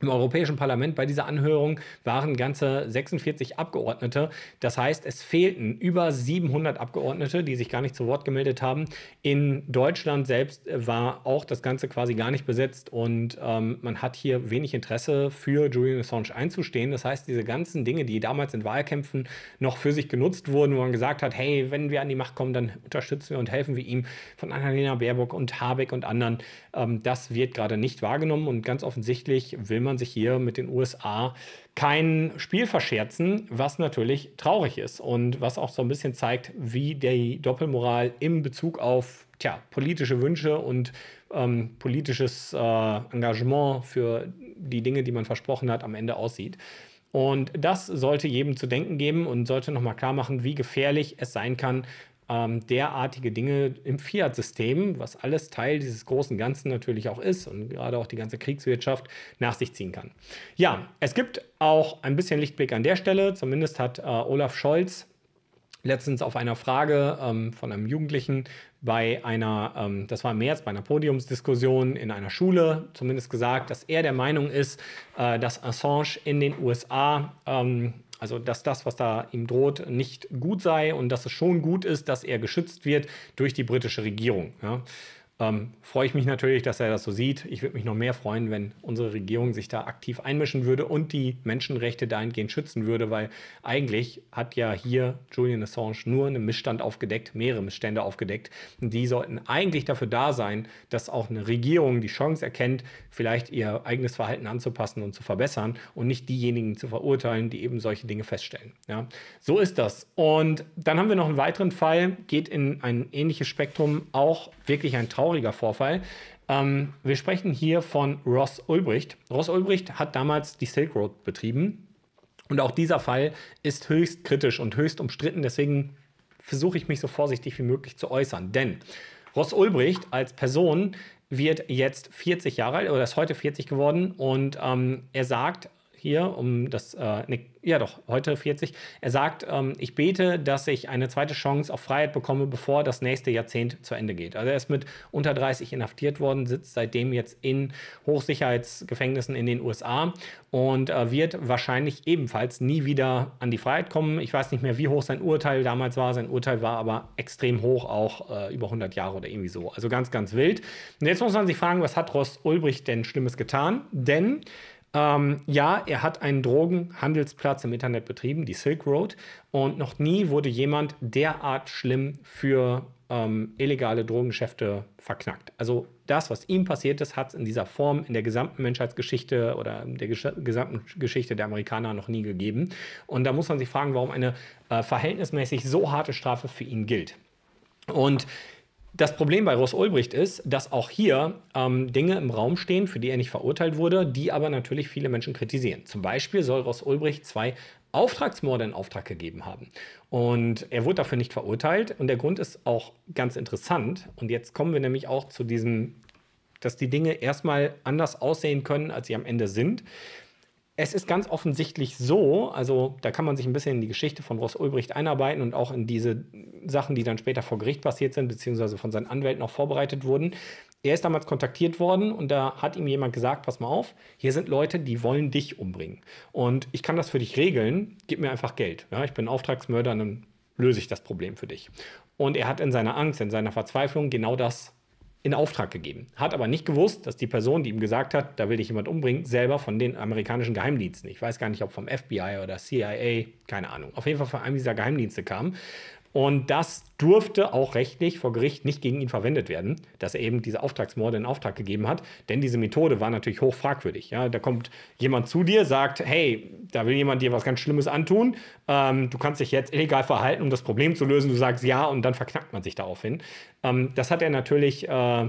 im Europäischen Parlament bei dieser Anhörung waren ganze 46 Abgeordnete. Das heißt, es fehlten über 700 Abgeordnete, die sich gar nicht zu Wort gemeldet haben. In Deutschland selbst war auch das Ganze quasi gar nicht besetzt und ähm, man hat hier wenig Interesse für Julian Assange einzustehen. Das heißt, diese ganzen Dinge, die damals in Wahlkämpfen noch für sich genutzt wurden, wo man gesagt hat, hey, wenn wir an die Macht kommen, dann unterstützen wir und helfen wir ihm von Annalena Baerbock und Habeck und anderen, ähm, das wird gerade nicht wahrgenommen und ganz offensichtlich will man sich hier mit den USA kein Spiel verscherzen, was natürlich traurig ist und was auch so ein bisschen zeigt, wie die Doppelmoral in Bezug auf tja, politische Wünsche und ähm, politisches äh, Engagement für die Dinge, die man versprochen hat, am Ende aussieht. Und das sollte jedem zu denken geben und sollte nochmal klar machen, wie gefährlich es sein kann, ähm, derartige Dinge im Fiat-System, was alles Teil dieses großen Ganzen natürlich auch ist und gerade auch die ganze Kriegswirtschaft nach sich ziehen kann. Ja, es gibt auch ein bisschen Lichtblick an der Stelle. Zumindest hat äh, Olaf Scholz letztens auf einer Frage ähm, von einem Jugendlichen bei einer, ähm, das war im März, bei einer Podiumsdiskussion in einer Schule zumindest gesagt, dass er der Meinung ist, äh, dass Assange in den USA ähm, also, dass das, was da ihm droht, nicht gut sei und dass es schon gut ist, dass er geschützt wird durch die britische Regierung. Ja. Ähm, freue ich mich natürlich, dass er das so sieht. Ich würde mich noch mehr freuen, wenn unsere Regierung sich da aktiv einmischen würde und die Menschenrechte dahingehend schützen würde, weil eigentlich hat ja hier Julian Assange nur einen Missstand aufgedeckt, mehrere Missstände aufgedeckt. Und die sollten eigentlich dafür da sein, dass auch eine Regierung die Chance erkennt, vielleicht ihr eigenes Verhalten anzupassen und zu verbessern und nicht diejenigen zu verurteilen, die eben solche Dinge feststellen. Ja, so ist das. Und dann haben wir noch einen weiteren Fall, geht in ein ähnliches Spektrum, auch wirklich ein Traum trauriger Vorfall. Ähm, wir sprechen hier von Ross Ulbricht. Ross Ulbricht hat damals die Silk Road betrieben. Und auch dieser Fall ist höchst kritisch und höchst umstritten. Deswegen versuche ich mich so vorsichtig wie möglich zu äußern. Denn Ross Ulbricht als Person wird jetzt 40 Jahre alt oder ist heute 40 geworden und ähm, er sagt, hier um das, äh, ne, ja doch, heute 40. Er sagt, ähm, ich bete, dass ich eine zweite Chance auf Freiheit bekomme, bevor das nächste Jahrzehnt zu Ende geht. Also er ist mit unter 30 inhaftiert worden, sitzt seitdem jetzt in Hochsicherheitsgefängnissen in den USA und äh, wird wahrscheinlich ebenfalls nie wieder an die Freiheit kommen. Ich weiß nicht mehr, wie hoch sein Urteil damals war. Sein Urteil war aber extrem hoch, auch äh, über 100 Jahre oder irgendwie so. Also ganz, ganz wild. Und jetzt muss man sich fragen, was hat Ross Ulbricht denn Schlimmes getan? Denn ähm, ja, er hat einen Drogenhandelsplatz im Internet betrieben, die Silk Road, und noch nie wurde jemand derart schlimm für ähm, illegale Drogengeschäfte verknackt. Also das, was ihm passiert ist, hat es in dieser Form in der gesamten Menschheitsgeschichte oder der Gesch gesamten Geschichte der Amerikaner noch nie gegeben. Und da muss man sich fragen, warum eine äh, verhältnismäßig so harte Strafe für ihn gilt. Und das Problem bei Ross Ulbricht ist, dass auch hier ähm, Dinge im Raum stehen, für die er nicht verurteilt wurde, die aber natürlich viele Menschen kritisieren. Zum Beispiel soll Ross Ulbricht zwei Auftragsmorde in Auftrag gegeben haben. Und er wurde dafür nicht verurteilt. Und der Grund ist auch ganz interessant. Und jetzt kommen wir nämlich auch zu diesem, dass die Dinge erstmal anders aussehen können, als sie am Ende sind es ist ganz offensichtlich so, also da kann man sich ein bisschen in die Geschichte von Ross Ulbricht einarbeiten und auch in diese Sachen, die dann später vor Gericht passiert sind, beziehungsweise von seinen Anwälten auch vorbereitet wurden. Er ist damals kontaktiert worden und da hat ihm jemand gesagt, pass mal auf, hier sind Leute, die wollen dich umbringen. Und ich kann das für dich regeln, gib mir einfach Geld. Ja, ich bin Auftragsmörder, dann löse ich das Problem für dich. Und er hat in seiner Angst, in seiner Verzweiflung genau das in Auftrag gegeben, hat aber nicht gewusst, dass die Person, die ihm gesagt hat, da will dich jemand umbringen, selber von den amerikanischen Geheimdiensten, ich weiß gar nicht, ob vom FBI oder CIA, keine Ahnung, auf jeden Fall von einem dieser Geheimdienste kam und das durfte auch rechtlich vor Gericht nicht gegen ihn verwendet werden, dass er eben diese Auftragsmorde in Auftrag gegeben hat. Denn diese Methode war natürlich hoch fragwürdig. Ja? Da kommt jemand zu dir, sagt, hey, da will jemand dir was ganz Schlimmes antun. Ähm, du kannst dich jetzt illegal verhalten, um das Problem zu lösen. Du sagst ja und dann verknackt man sich daraufhin. Ähm, das hat er natürlich... Äh,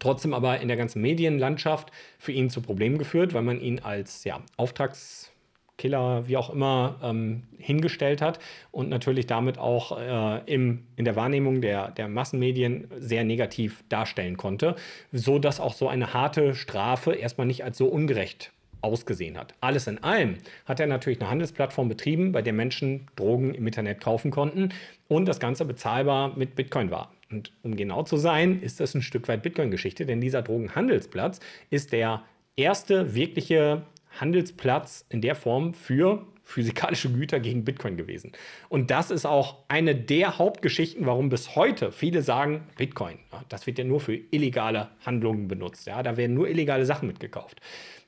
trotzdem aber in der ganzen Medienlandschaft für ihn zu Problemen geführt, weil man ihn als ja, Auftrags Killer, wie auch immer, ähm, hingestellt hat und natürlich damit auch äh, im, in der Wahrnehmung der, der Massenmedien sehr negativ darstellen konnte, so dass auch so eine harte Strafe erstmal nicht als so ungerecht ausgesehen hat. Alles in allem hat er natürlich eine Handelsplattform betrieben, bei der Menschen Drogen im Internet kaufen konnten und das Ganze bezahlbar mit Bitcoin war. Und um genau zu sein, ist das ein Stück weit Bitcoin-Geschichte, denn dieser Drogenhandelsplatz ist der erste wirkliche Handelsplatz in der Form für physikalische Güter gegen Bitcoin gewesen. Und das ist auch eine der Hauptgeschichten, warum bis heute viele sagen, Bitcoin, das wird ja nur für illegale Handlungen benutzt. Ja, da werden nur illegale Sachen mitgekauft.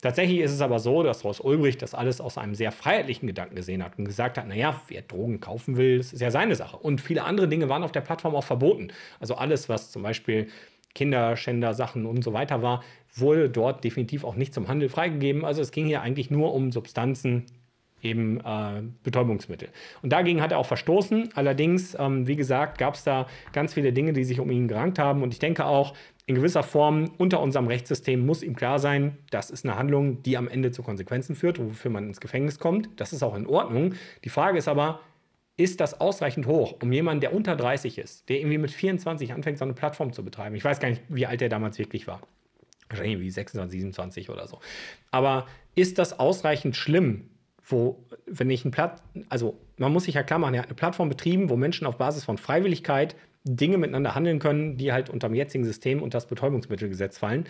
Tatsächlich ist es aber so, dass Ross Ulbricht das alles aus einem sehr freiheitlichen Gedanken gesehen hat und gesagt hat, naja, wer Drogen kaufen will, das ist ja seine Sache. Und viele andere Dinge waren auf der Plattform auch verboten. Also alles, was zum Beispiel Kinderschänder-Sachen und so weiter war, wurde dort definitiv auch nicht zum Handel freigegeben. Also es ging hier eigentlich nur um Substanzen, eben äh, Betäubungsmittel. Und dagegen hat er auch verstoßen. Allerdings, ähm, wie gesagt, gab es da ganz viele Dinge, die sich um ihn gerankt haben. Und ich denke auch, in gewisser Form unter unserem Rechtssystem muss ihm klar sein, das ist eine Handlung, die am Ende zu Konsequenzen führt, wofür man ins Gefängnis kommt. Das ist auch in Ordnung. Die Frage ist aber, ist das ausreichend hoch, um jemanden, der unter 30 ist, der irgendwie mit 24 anfängt, so eine Plattform zu betreiben? Ich weiß gar nicht, wie alt der damals wirklich war. Wahrscheinlich wie 26, 27 oder so. Aber ist das ausreichend schlimm, wo, wenn ich ein Platt, also man muss sich ja klar machen, er hat eine Plattform betrieben, wo Menschen auf Basis von Freiwilligkeit Dinge miteinander handeln können, die halt unter dem jetzigen System und das Betäubungsmittelgesetz fallen.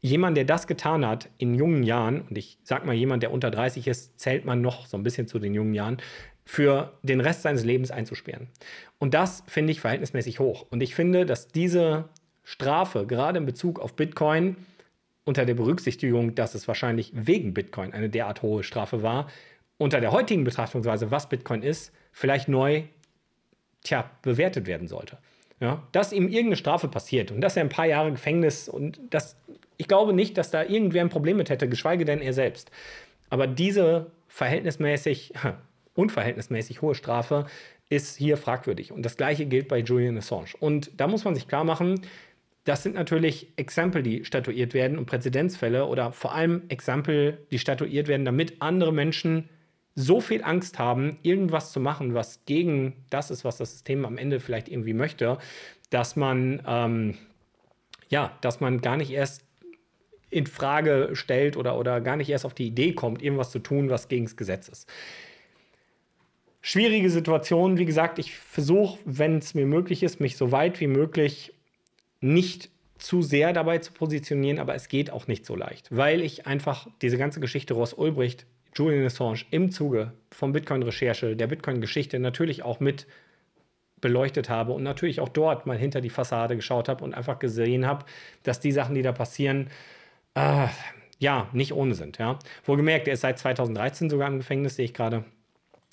Jemand, der das getan hat in jungen Jahren, und ich sag mal, jemand, der unter 30 ist, zählt man noch so ein bisschen zu den jungen Jahren, für den Rest seines Lebens einzusperren. Und das finde ich verhältnismäßig hoch. Und ich finde, dass diese Strafe gerade in Bezug auf Bitcoin unter der Berücksichtigung, dass es wahrscheinlich wegen Bitcoin eine derart hohe Strafe war, unter der heutigen Betrachtungsweise, was Bitcoin ist, vielleicht neu tja, bewertet werden sollte. Ja, dass ihm irgendeine Strafe passiert und dass er ein paar Jahre Gefängnis und das, ich glaube nicht, dass da irgendwer ein Problem mit hätte, geschweige denn er selbst. Aber diese verhältnismäßig unverhältnismäßig hohe Strafe ist hier fragwürdig. Und das Gleiche gilt bei Julian Assange. Und da muss man sich klar machen, das sind natürlich Exempel, die statuiert werden und Präzedenzfälle oder vor allem Exempel, die statuiert werden, damit andere Menschen so viel Angst haben, irgendwas zu machen, was gegen das ist, was das System am Ende vielleicht irgendwie möchte, dass man ähm, ja, dass man gar nicht erst in Frage stellt oder, oder gar nicht erst auf die Idee kommt, irgendwas zu tun, was gegen das Gesetz ist schwierige Situation. Wie gesagt, ich versuche, wenn es mir möglich ist, mich so weit wie möglich nicht zu sehr dabei zu positionieren, aber es geht auch nicht so leicht, weil ich einfach diese ganze Geschichte Ross Ulbricht, Julian Assange im Zuge von Bitcoin-Recherche, der Bitcoin-Geschichte natürlich auch mit beleuchtet habe und natürlich auch dort mal hinter die Fassade geschaut habe und einfach gesehen habe, dass die Sachen, die da passieren, äh, ja, nicht ohne sind. Ja. Wohlgemerkt, er ist seit 2013 sogar im Gefängnis, sehe ich gerade.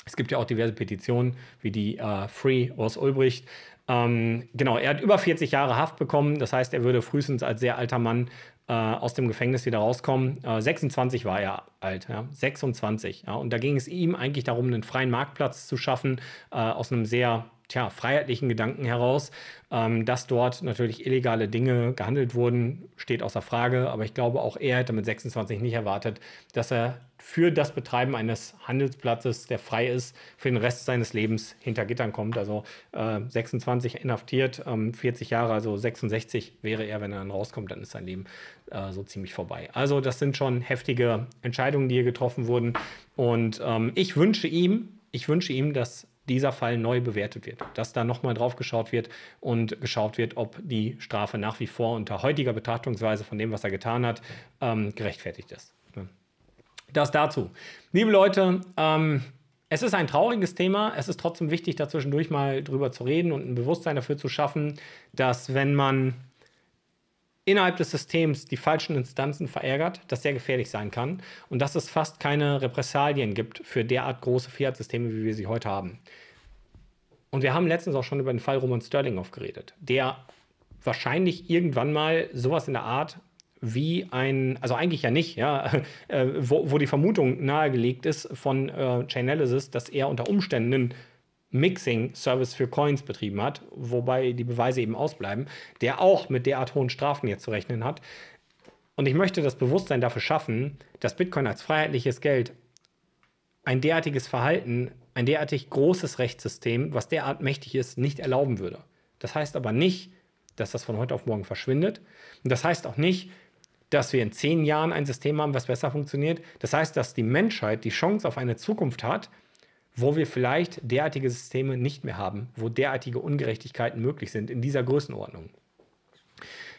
Es gibt ja auch diverse Petitionen, wie die äh, Free Ross Ulbricht. Ähm, genau, er hat über 40 Jahre Haft bekommen. Das heißt, er würde frühestens als sehr alter Mann äh, aus dem Gefängnis wieder rauskommen. Äh, 26 war er alt, ja? 26. Ja? Und da ging es ihm eigentlich darum, einen freien Marktplatz zu schaffen äh, aus einem sehr tja, freiheitlichen Gedanken heraus. Ähm, dass dort natürlich illegale Dinge gehandelt wurden, steht außer Frage. Aber ich glaube, auch er hätte mit 26 nicht erwartet, dass er für das Betreiben eines Handelsplatzes, der frei ist, für den Rest seines Lebens hinter Gittern kommt. Also äh, 26 inhaftiert, ähm, 40 Jahre, also 66 wäre er, wenn er dann rauskommt, dann ist sein Leben äh, so ziemlich vorbei. Also das sind schon heftige Entscheidungen, die hier getroffen wurden. Und ähm, ich wünsche ihm, ich wünsche ihm, dass dieser Fall neu bewertet wird, dass da nochmal drauf geschaut wird und geschaut wird, ob die Strafe nach wie vor unter heutiger Betrachtungsweise von dem, was er getan hat, ähm, gerechtfertigt ist. Ne? Das dazu. Liebe Leute, ähm, es ist ein trauriges Thema. Es ist trotzdem wichtig, dazwischendurch mal drüber zu reden und ein Bewusstsein dafür zu schaffen, dass wenn man innerhalb des Systems die falschen Instanzen verärgert, das sehr gefährlich sein kann und dass es fast keine Repressalien gibt für derart große Fiat-Systeme, wie wir sie heute haben. Und wir haben letztens auch schon über den Fall Roman Sterling aufgeredet, der wahrscheinlich irgendwann mal sowas in der Art wie ein, also eigentlich ja nicht, ja, [laughs] äh, wo, wo, die Vermutung nahegelegt ist von äh, Chainalysis, dass er unter Umständen Mixing-Service für Coins betrieben hat, wobei die Beweise eben ausbleiben, der auch mit derart hohen Strafen jetzt zu rechnen hat. Und ich möchte das Bewusstsein dafür schaffen, dass Bitcoin als freiheitliches Geld ein derartiges Verhalten, ein derartig großes Rechtssystem, was derart mächtig ist, nicht erlauben würde. Das heißt aber nicht, dass das von heute auf morgen verschwindet. Und das heißt auch nicht, dass wir in zehn Jahren ein System haben, was besser funktioniert. Das heißt, dass die Menschheit die Chance auf eine Zukunft hat, wo wir vielleicht derartige Systeme nicht mehr haben, wo derartige Ungerechtigkeiten möglich sind in dieser Größenordnung.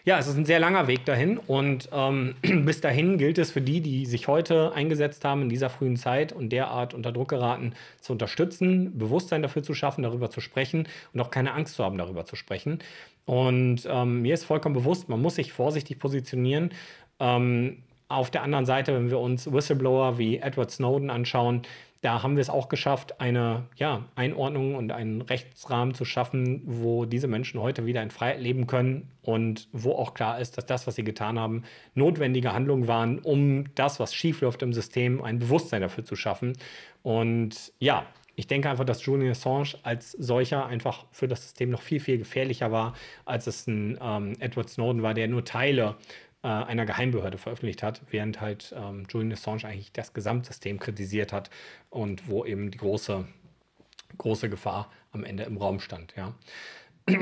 Ja, es ist ein sehr langer Weg dahin und ähm, [clears throat] bis dahin gilt es für die, die sich heute eingesetzt haben, in dieser frühen Zeit und derart unter Druck geraten, zu unterstützen, Bewusstsein dafür zu schaffen, darüber zu sprechen und auch keine Angst zu haben, darüber zu sprechen. Und ähm, mir ist vollkommen bewusst, man muss sich vorsichtig positionieren. Ähm, auf der anderen Seite, wenn wir uns Whistleblower wie Edward Snowden anschauen, da haben wir es auch geschafft, eine ja, Einordnung und einen Rechtsrahmen zu schaffen, wo diese Menschen heute wieder in Freiheit leben können und wo auch klar ist, dass das, was sie getan haben, notwendige Handlungen waren, um das, was schiefläuft im System, ein Bewusstsein dafür zu schaffen. Und ja, ich denke einfach, dass Julian Assange als solcher einfach für das System noch viel, viel gefährlicher war, als es ein ähm, Edward Snowden war, der nur Teile äh, einer Geheimbehörde veröffentlicht hat, während halt ähm, Julian Assange eigentlich das Gesamtsystem kritisiert hat und wo eben die große, große Gefahr am Ende im Raum stand. Ja. [clears throat]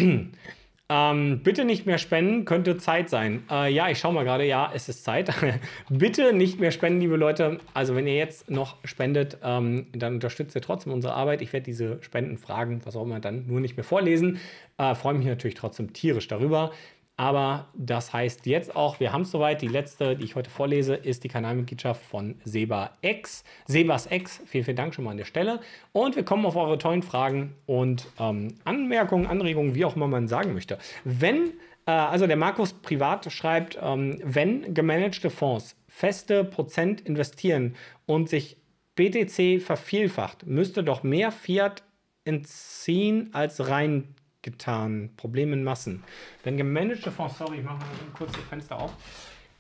Ähm, bitte nicht mehr spenden, könnte Zeit sein. Äh, ja, ich schaue mal gerade, ja, es ist Zeit. [laughs] bitte nicht mehr spenden, liebe Leute. Also wenn ihr jetzt noch spendet, ähm, dann unterstützt ihr trotzdem unsere Arbeit. Ich werde diese Spenden, Fragen, was auch immer, dann nur nicht mehr vorlesen. Äh, Freue mich natürlich trotzdem tierisch darüber. Aber das heißt jetzt auch, wir haben es soweit. Die letzte, die ich heute vorlese, ist die Kanalmitgliedschaft von Seba X. Sebas X. Vielen, vielen Dank schon mal an der Stelle. Und wir kommen auf eure tollen Fragen und ähm, Anmerkungen, Anregungen, wie auch immer man sagen möchte. Wenn, äh, also der Markus privat schreibt, ähm, wenn gemanagte Fonds feste Prozent investieren und sich BTC vervielfacht, müsste doch mehr Fiat entziehen als rein getan. Problem in Massen. Denn gemanagte Fonds, sorry, ich mache mal kurz das Fenster auf.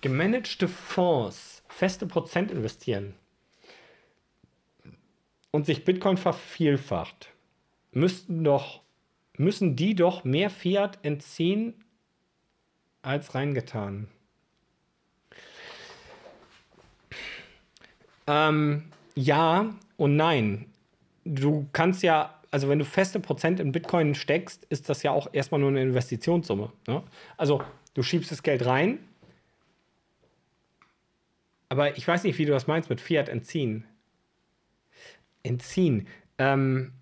Gemanagte Fonds feste Prozent investieren und sich Bitcoin vervielfacht, müssten doch, müssen die doch mehr Fiat entziehen als reingetan. Ähm, ja und nein. Du kannst ja also wenn du feste Prozent in Bitcoin steckst, ist das ja auch erstmal nur eine Investitionssumme. Ne? Also du schiebst das Geld rein, aber ich weiß nicht, wie du das meinst mit Fiat entziehen. Entziehen. Ähm,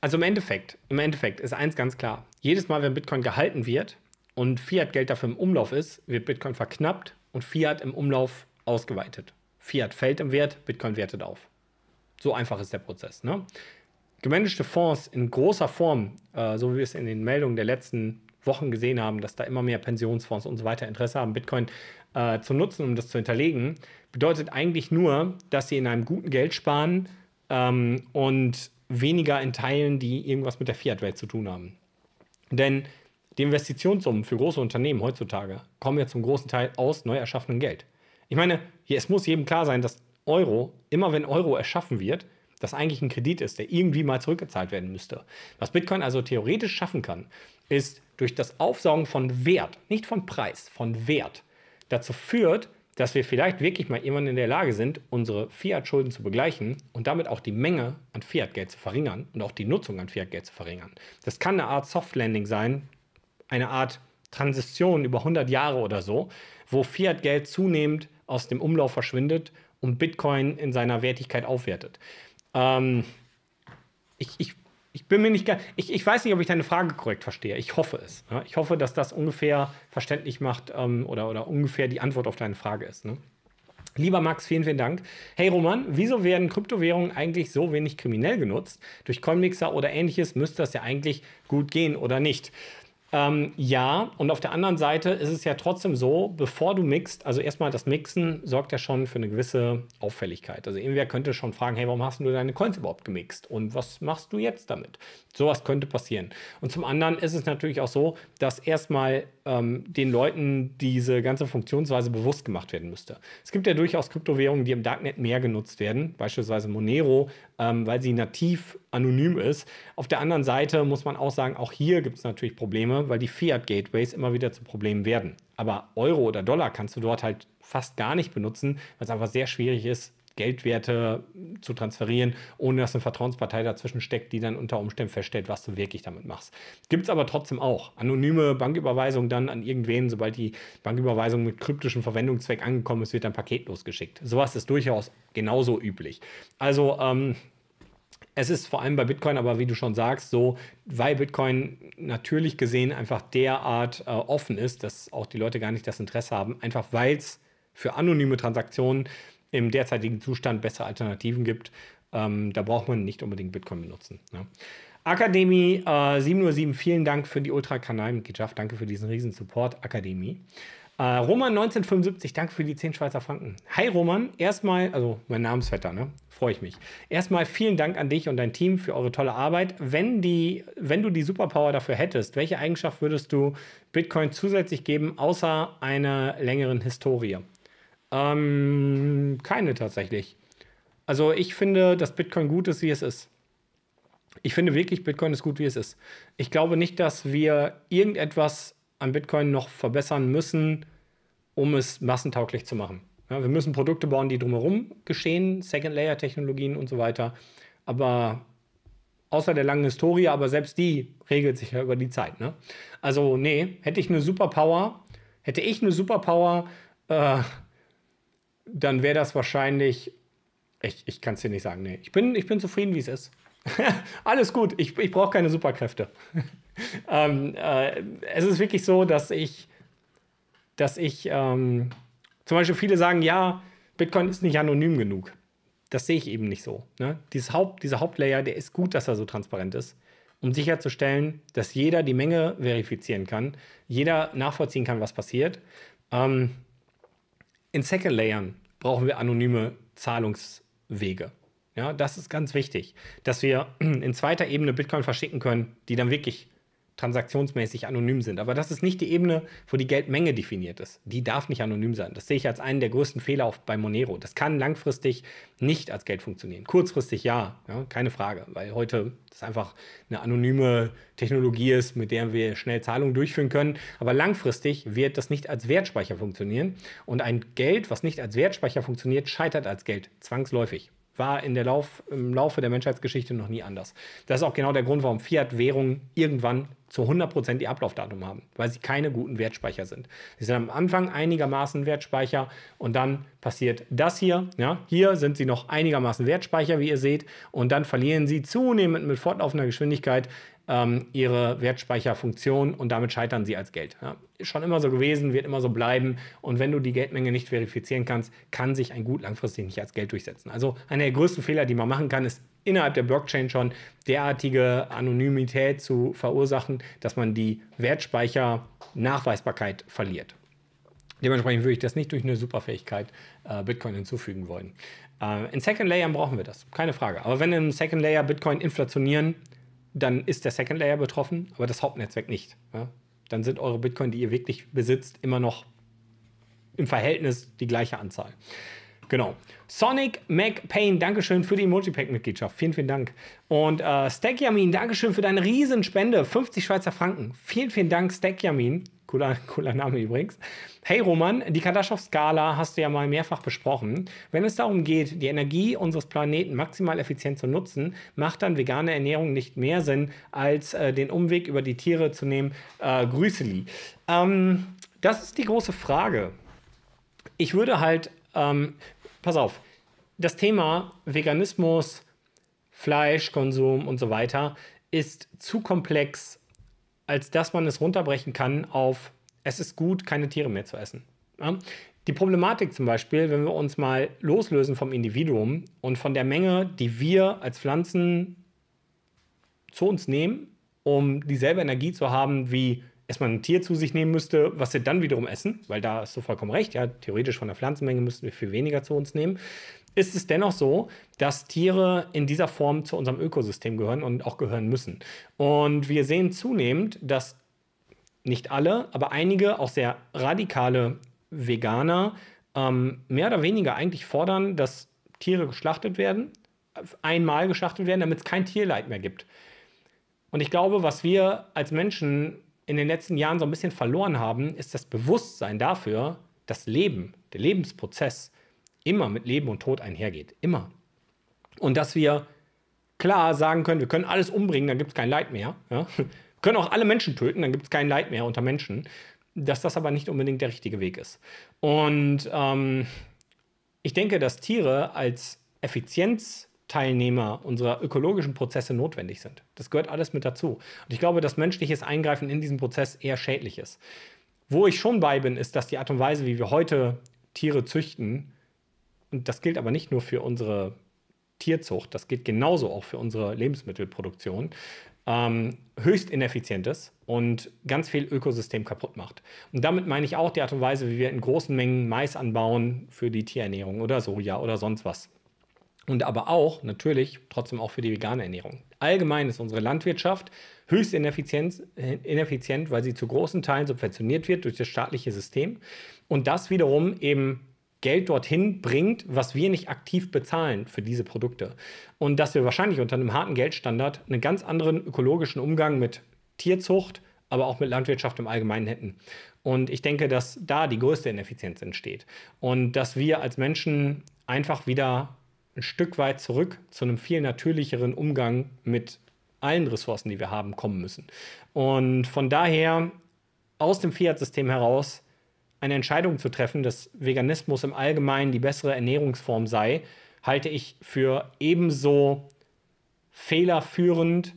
also im Endeffekt, im Endeffekt ist eins ganz klar. Jedes Mal, wenn Bitcoin gehalten wird und Fiat-Geld dafür im Umlauf ist, wird Bitcoin verknappt und Fiat im Umlauf ausgeweitet. Fiat fällt im Wert, Bitcoin wertet auf. So einfach ist der Prozess. Ne? gemanagte Fonds in großer Form, äh, so wie wir es in den Meldungen der letzten Wochen gesehen haben, dass da immer mehr Pensionsfonds und so weiter Interesse haben, Bitcoin äh, zu nutzen, um das zu hinterlegen, bedeutet eigentlich nur, dass sie in einem guten Geld sparen ähm, und weniger in Teilen, die irgendwas mit der Fiat-Welt zu tun haben. Denn die Investitionssummen für große Unternehmen heutzutage kommen ja zum großen Teil aus neu erschaffenem Geld. Ich meine, es muss jedem klar sein, dass Euro, immer wenn Euro erschaffen wird, das eigentlich ein Kredit ist, der irgendwie mal zurückgezahlt werden müsste. Was Bitcoin also theoretisch schaffen kann, ist durch das Aufsaugen von Wert, nicht von Preis, von Wert, dazu führt, dass wir vielleicht wirklich mal jemanden in der Lage sind, unsere Fiat-Schulden zu begleichen und damit auch die Menge an Fiat-Geld zu verringern und auch die Nutzung an Fiat-Geld zu verringern. Das kann eine Art Soft-Landing sein, eine Art Transition über 100 Jahre oder so, wo Fiat-Geld zunehmend aus dem Umlauf verschwindet und Bitcoin in seiner Wertigkeit aufwertet. Ähm, ich, ich, ich bin mir nicht ich, ich weiß nicht, ob ich deine Frage korrekt verstehe. Ich hoffe es. Ne? Ich hoffe, dass das ungefähr verständlich macht ähm, oder, oder ungefähr die Antwort auf deine Frage ist. Ne? Lieber Max, vielen, vielen Dank. Hey Roman, wieso werden Kryptowährungen eigentlich so wenig kriminell genutzt? Durch Coinmixer oder ähnliches müsste das ja eigentlich gut gehen oder nicht? Ähm, ja, und auf der anderen Seite ist es ja trotzdem so, bevor du mixt, also erstmal das Mixen sorgt ja schon für eine gewisse Auffälligkeit. Also irgendwer könnte schon fragen, hey, warum hast du deine Coins überhaupt gemixt? Und was machst du jetzt damit? Sowas könnte passieren. Und zum anderen ist es natürlich auch so, dass erstmal ähm, den Leuten diese ganze Funktionsweise bewusst gemacht werden müsste. Es gibt ja durchaus Kryptowährungen, die im Darknet mehr genutzt werden, beispielsweise Monero, ähm, weil sie nativ anonym ist. Auf der anderen Seite muss man auch sagen, auch hier gibt es natürlich Probleme, weil die Fiat-Gateways immer wieder zu Problemen werden. Aber Euro oder Dollar kannst du dort halt fast gar nicht benutzen, weil es einfach sehr schwierig ist, Geldwerte zu transferieren, ohne dass eine Vertrauenspartei dazwischen steckt, die dann unter Umständen feststellt, was du wirklich damit machst. Gibt es aber trotzdem auch. Anonyme Banküberweisungen dann an irgendwen, sobald die Banküberweisung mit kryptischem Verwendungszweck angekommen ist, wird dann Paket losgeschickt. Sowas ist durchaus genauso üblich. Also, ähm, es ist vor allem bei Bitcoin, aber wie du schon sagst, so, weil Bitcoin natürlich gesehen einfach derart äh, offen ist, dass auch die Leute gar nicht das Interesse haben, einfach weil es für anonyme Transaktionen im derzeitigen Zustand bessere Alternativen gibt. Ähm, da braucht man nicht unbedingt Bitcoin benutzen. Ne? Akademie äh, 707, vielen Dank für die Ultra-Kanal-Mitgliedschaft. Danke für diesen riesen Support, Akademie. Äh, Roman 1975, danke für die 10 Schweizer Franken. Hi Roman, erstmal, also mein Namensvetter, ne? Freue ich mich. Erstmal vielen Dank an dich und dein Team für eure tolle Arbeit. Wenn, die, wenn du die Superpower dafür hättest, welche Eigenschaft würdest du Bitcoin zusätzlich geben, außer einer längeren Historie? Ähm, keine tatsächlich. Also ich finde, dass Bitcoin gut ist, wie es ist. Ich finde wirklich, Bitcoin ist gut, wie es ist. Ich glaube nicht, dass wir irgendetwas an Bitcoin noch verbessern müssen, um es massentauglich zu machen. Ja, wir müssen Produkte bauen, die drumherum geschehen, Second-Layer-Technologien und so weiter. Aber außer der langen Historie, aber selbst die regelt sich ja über die Zeit. Ne? Also nee, hätte ich eine Superpower, hätte ich eine Superpower, äh, dann wäre das wahrscheinlich. Ich, ich kann es dir nicht sagen, nee. Ich bin, ich bin zufrieden, wie es ist. [laughs] Alles gut, ich, ich brauche keine Superkräfte. [laughs] ähm, äh, es ist wirklich so, dass ich, dass ich, ähm, zum Beispiel viele sagen, ja, Bitcoin ist nicht anonym genug. Das sehe ich eben nicht so. Ne? Dieses Haupt, dieser Hauptlayer, der ist gut, dass er so transparent ist, um sicherzustellen, dass jeder die Menge verifizieren kann, jeder nachvollziehen kann, was passiert. Ähm, in Second Layern brauchen wir anonyme Zahlungswege. Ja, das ist ganz wichtig, dass wir in zweiter Ebene Bitcoin verschicken können, die dann wirklich transaktionsmäßig anonym sind. Aber das ist nicht die Ebene, wo die Geldmenge definiert ist. Die darf nicht anonym sein. Das sehe ich als einen der größten Fehler auf, bei Monero. Das kann langfristig nicht als Geld funktionieren. Kurzfristig ja, ja, keine Frage, weil heute das einfach eine anonyme Technologie ist, mit der wir schnell Zahlungen durchführen können. Aber langfristig wird das nicht als Wertspeicher funktionieren. Und ein Geld, was nicht als Wertspeicher funktioniert, scheitert als Geld zwangsläufig war in der Lauf, im Laufe der Menschheitsgeschichte noch nie anders. Das ist auch genau der Grund, warum Fiat-Währungen irgendwann zu 100% ihr Ablaufdatum haben, weil sie keine guten Wertspeicher sind. Sie sind am Anfang einigermaßen Wertspeicher und dann passiert das hier. Ja? Hier sind sie noch einigermaßen Wertspeicher, wie ihr seht, und dann verlieren sie zunehmend mit fortlaufender Geschwindigkeit ähm, ihre Wertspeicherfunktion und damit scheitern sie als Geld. Ja, ist schon immer so gewesen, wird immer so bleiben. Und wenn du die Geldmenge nicht verifizieren kannst, kann sich ein Gut langfristig nicht als Geld durchsetzen. Also einer der größten Fehler, die man machen kann, ist innerhalb der Blockchain schon derartige Anonymität zu verursachen, dass man die Wertspeichernachweisbarkeit verliert. Dementsprechend würde ich das nicht durch eine Superfähigkeit äh, Bitcoin hinzufügen wollen. Äh, in Second Layern brauchen wir das, keine Frage. Aber wenn im Second Layer Bitcoin inflationieren, dann ist der Second Layer betroffen, aber das Hauptnetzwerk nicht. Ja? Dann sind eure Bitcoin, die ihr wirklich besitzt, immer noch im Verhältnis die gleiche Anzahl. Genau. Sonic McPain, Dankeschön für die Multipack-Mitgliedschaft. Vielen, vielen Dank. Und äh, Stackjamin, Dankeschön für deine Riesenspende. 50 Schweizer Franken. Vielen, vielen Dank, Stackyamin. Cooler, cooler Name übrigens. Hey Roman, die Kardaschow-Skala hast du ja mal mehrfach besprochen. Wenn es darum geht, die Energie unseres Planeten maximal effizient zu nutzen, macht dann vegane Ernährung nicht mehr Sinn, als äh, den Umweg über die Tiere zu nehmen. Äh, Grüßeli. Ähm, das ist die große Frage. Ich würde halt, ähm, pass auf, das Thema Veganismus, Fleischkonsum und so weiter ist zu komplex als dass man es runterbrechen kann auf, es ist gut, keine Tiere mehr zu essen. Ja? Die Problematik zum Beispiel, wenn wir uns mal loslösen vom Individuum und von der Menge, die wir als Pflanzen zu uns nehmen, um dieselbe Energie zu haben wie erstmal ein Tier zu sich nehmen müsste, was wir dann wiederum essen, weil da ist so vollkommen recht, ja, theoretisch von der Pflanzenmenge müssten wir viel weniger zu uns nehmen, ist es dennoch so, dass Tiere in dieser Form zu unserem Ökosystem gehören und auch gehören müssen. Und wir sehen zunehmend, dass nicht alle, aber einige auch sehr radikale Veganer ähm, mehr oder weniger eigentlich fordern, dass Tiere geschlachtet werden, einmal geschlachtet werden, damit es kein Tierleid mehr gibt. Und ich glaube, was wir als Menschen in den letzten Jahren so ein bisschen verloren haben, ist das Bewusstsein dafür, dass Leben, der Lebensprozess immer mit Leben und Tod einhergeht. Immer. Und dass wir klar sagen können, wir können alles umbringen, dann gibt es kein Leid mehr. Ja? Wir können auch alle Menschen töten, dann gibt es kein Leid mehr unter Menschen. Dass das aber nicht unbedingt der richtige Weg ist. Und ähm, ich denke, dass Tiere als Effizienz Teilnehmer unserer ökologischen Prozesse notwendig sind. Das gehört alles mit dazu. Und ich glaube, dass menschliches Eingreifen in diesen Prozess eher schädlich ist. Wo ich schon bei bin, ist, dass die Art und Weise, wie wir heute Tiere züchten, und das gilt aber nicht nur für unsere Tierzucht, das gilt genauso auch für unsere Lebensmittelproduktion, ähm, höchst ineffizient ist und ganz viel Ökosystem kaputt macht. Und damit meine ich auch die Art und Weise, wie wir in großen Mengen Mais anbauen für die Tierernährung oder Soja oder sonst was und aber auch natürlich trotzdem auch für die vegane Ernährung. Allgemein ist unsere Landwirtschaft höchst ineffizient, äh, ineffizient, weil sie zu großen Teilen subventioniert wird durch das staatliche System und das wiederum eben Geld dorthin bringt, was wir nicht aktiv bezahlen für diese Produkte. Und dass wir wahrscheinlich unter einem harten Geldstandard einen ganz anderen ökologischen Umgang mit Tierzucht, aber auch mit Landwirtschaft im Allgemeinen hätten. Und ich denke, dass da die größte Ineffizienz entsteht. Und dass wir als Menschen einfach wieder ein Stück weit zurück zu einem viel natürlicheren Umgang mit allen Ressourcen, die wir haben, kommen müssen. Und von daher aus dem Fiat-System heraus eine Entscheidung zu treffen, dass Veganismus im Allgemeinen die bessere Ernährungsform sei, halte ich für ebenso fehlerführend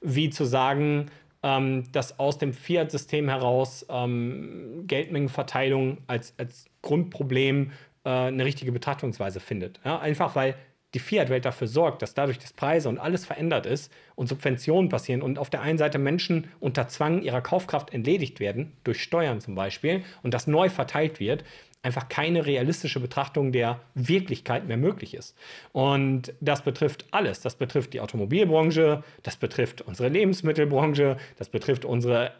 wie zu sagen, ähm, dass aus dem Fiat-System heraus ähm, Geldmengenverteilung als, als Grundproblem äh, eine richtige Betrachtungsweise findet. Ja, einfach weil die Fiat-Welt dafür sorgt, dass dadurch, dass Preise und alles verändert ist und Subventionen passieren und auf der einen Seite Menschen unter Zwang ihrer Kaufkraft entledigt werden, durch Steuern zum Beispiel, und das neu verteilt wird, einfach keine realistische Betrachtung der Wirklichkeit mehr möglich ist. Und das betrifft alles. Das betrifft die Automobilbranche, das betrifft unsere Lebensmittelbranche, das betrifft unsere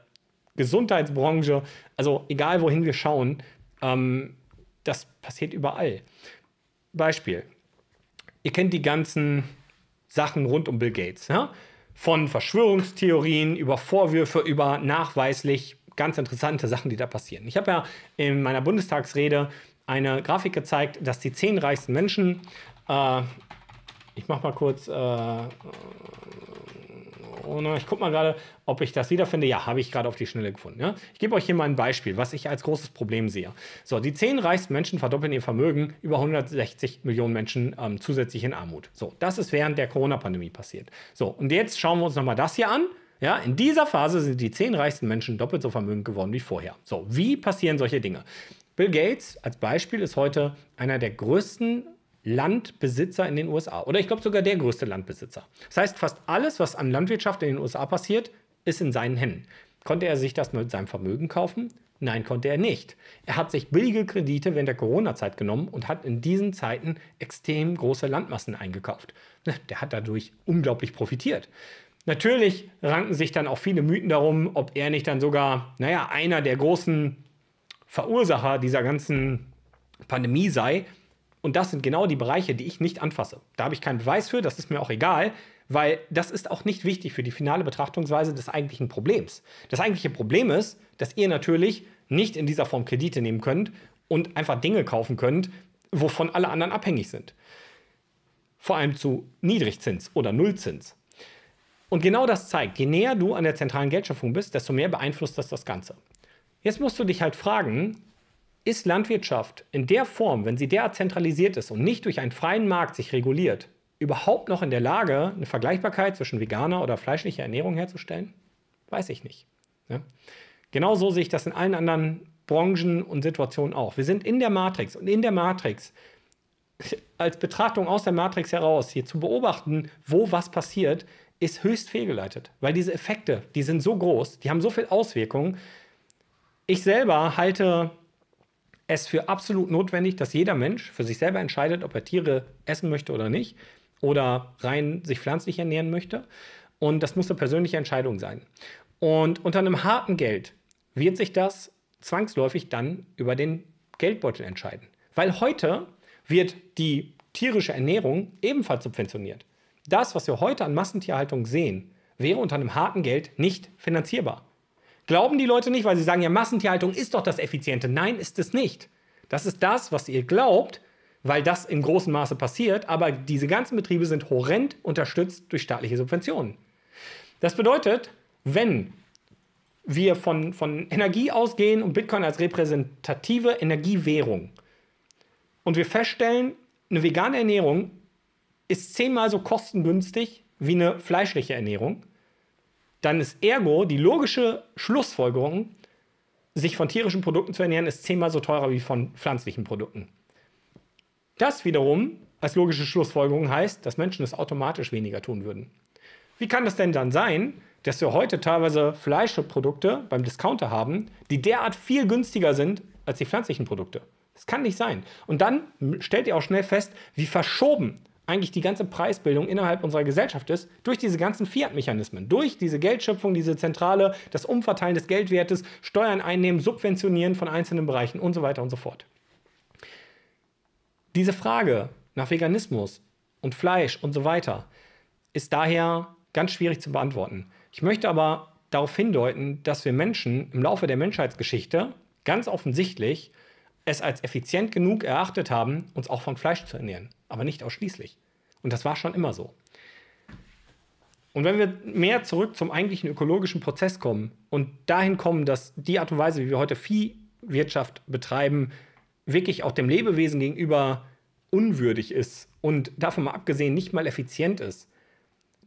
Gesundheitsbranche. Also egal, wohin wir schauen, ähm, das passiert überall. Beispiel. Ihr kennt die ganzen Sachen rund um Bill Gates. Ja? Ne? Von Verschwörungstheorien über Vorwürfe, über nachweislich ganz interessante Sachen, die da passieren. Ich habe ja in meiner Bundestagsrede eine Grafik gezeigt, dass die zehn reichsten Menschen, äh, ich mache mal kurz, äh, ich gucke mal gerade, ob ich das wiederfinde. Ja, habe ich gerade auf die Schnelle gefunden. Ja? Ich gebe euch hier mal ein Beispiel, was ich als großes Problem sehe. So, die zehn reichsten Menschen verdoppeln ihr Vermögen. Über 160 Millionen Menschen ähm, zusätzlich in Armut. So, das ist während der Corona-Pandemie passiert. So, und jetzt schauen wir uns nochmal das hier an. Ja, in dieser Phase sind die zehn reichsten Menschen doppelt so vermögend geworden wie vorher. So, wie passieren solche Dinge? Bill Gates als Beispiel ist heute einer der größten Landbesitzer in den USA. Oder ich glaube sogar der größte Landbesitzer. Das heißt, fast alles, was an Landwirtschaft in den USA passiert, ist in seinen Händen. Konnte er sich das mit seinem Vermögen kaufen? Nein, konnte er nicht. Er hat sich billige Kredite während der Corona-Zeit genommen und hat in diesen Zeiten extrem große Landmassen eingekauft. Ne, der hat dadurch unglaublich profitiert. Natürlich ranken sich dann auch viele Mythen darum, ob er nicht dann sogar, naja, einer der großen Verursacher dieser ganzen Pandemie sei, und das sind genau die Bereiche, die ich nicht anfasse. Da habe ich keinen Beweis für, das ist mir auch egal, weil das ist auch nicht wichtig für die finale Betrachtungsweise des eigentlichen Problems. Das eigentliche Problem ist, dass ihr natürlich nicht in dieser Form Kredite nehmen könnt und einfach Dinge kaufen könnt, wovon alle anderen abhängig sind. Vor allem zu Niedrigzins oder Nullzins. Und genau das zeigt, je näher du an der zentralen Geldschöpfung bist, desto mehr beeinflusst das das Ganze. Jetzt musst du dich halt fragen, ist Landwirtschaft in der Form, wenn sie derart zentralisiert ist und nicht durch einen freien Markt sich reguliert, überhaupt noch in der Lage, eine Vergleichbarkeit zwischen veganer oder fleischlicher Ernährung herzustellen? Weiß ich nicht. Ja? Ne? Genau sehe ich das in allen anderen Branchen und Situationen auch. Wir sind in der Matrix und in der Matrix [laughs] als Betrachtung aus der Matrix heraus hier zu beobachten, wo was passiert, ist höchst fehlgeleitet. Weil diese Effekte, die sind so groß, die haben so viel Auswirkungen. Ich selber halte es für absolut notwendig, dass jeder Mensch für sich selber entscheidet, ob er Tiere essen möchte oder nicht oder rein sich pflanzlich ernähren möchte. Und das muss eine persönliche Entscheidung sein. Und unter einem harten Geld wird sich das zwangsläufig dann über den Geldbeutel entscheiden. Weil heute wird die tierische Ernährung ebenfalls subventioniert. Das, was wir heute an Massentierhaltung sehen, wäre unter einem harten Geld nicht finanzierbar. Glauben die Leute nicht, weil sie sagen, ja, Massentierhaltung ist doch das Effiziente. Nein, ist es nicht. Das ist das, was ihr glaubt, weil das in großem Maße passiert, aber diese ganzen Betriebe sind horrend unterstützt durch staatliche Subventionen. Das bedeutet, wenn wir von, von Energie ausgehen und Bitcoin als repräsentative Energiewährung und wir feststellen, eine vegane Ernährung ist zehnmal so kostengünstig wie eine fleischliche Ernährung, dann ist ergo die logische Schlussfolgerung, sich von tierischen Produkten zu ernähren, ist zehnmal so teurer wie von pflanzlichen Produkten. Das wiederum als logische Schlussfolgerung heißt, dass Menschen es automatisch weniger tun würden. Wie kann das denn dann sein, dass wir heute teilweise Fleischprodukte beim Discounter haben, die derart viel günstiger sind als die pflanzlichen Produkte? Das kann nicht sein. Und dann stellt ihr auch schnell fest, wie verschoben eigentlich die ganze Preisbildung innerhalb unserer Gesellschaft ist, durch diese ganzen Fiat-Mechanismen, durch diese Geldschöpfung, diese zentrale, das Umverteilen des Geldwertes, Steuern einnehmen, Subventionieren von einzelnen Bereichen und so weiter und so fort. Diese Frage nach Veganismus und Fleisch und so weiter ist daher ganz schwierig zu beantworten. Ich möchte aber darauf hindeuten, dass wir Menschen im Laufe der Menschheitsgeschichte ganz offensichtlich es als effizient genug erachtet haben, uns auch von Fleisch zu ernähren, aber nicht ausschließlich. Und das war schon immer so. Und wenn wir mehr zurück zum eigentlichen ökologischen Prozess kommen und dahin kommen, dass die Art und Weise, wie wir heute Viehwirtschaft betreiben, wirklich auch dem Lebewesen gegenüber unwürdig ist und davon mal abgesehen nicht mal effizient ist,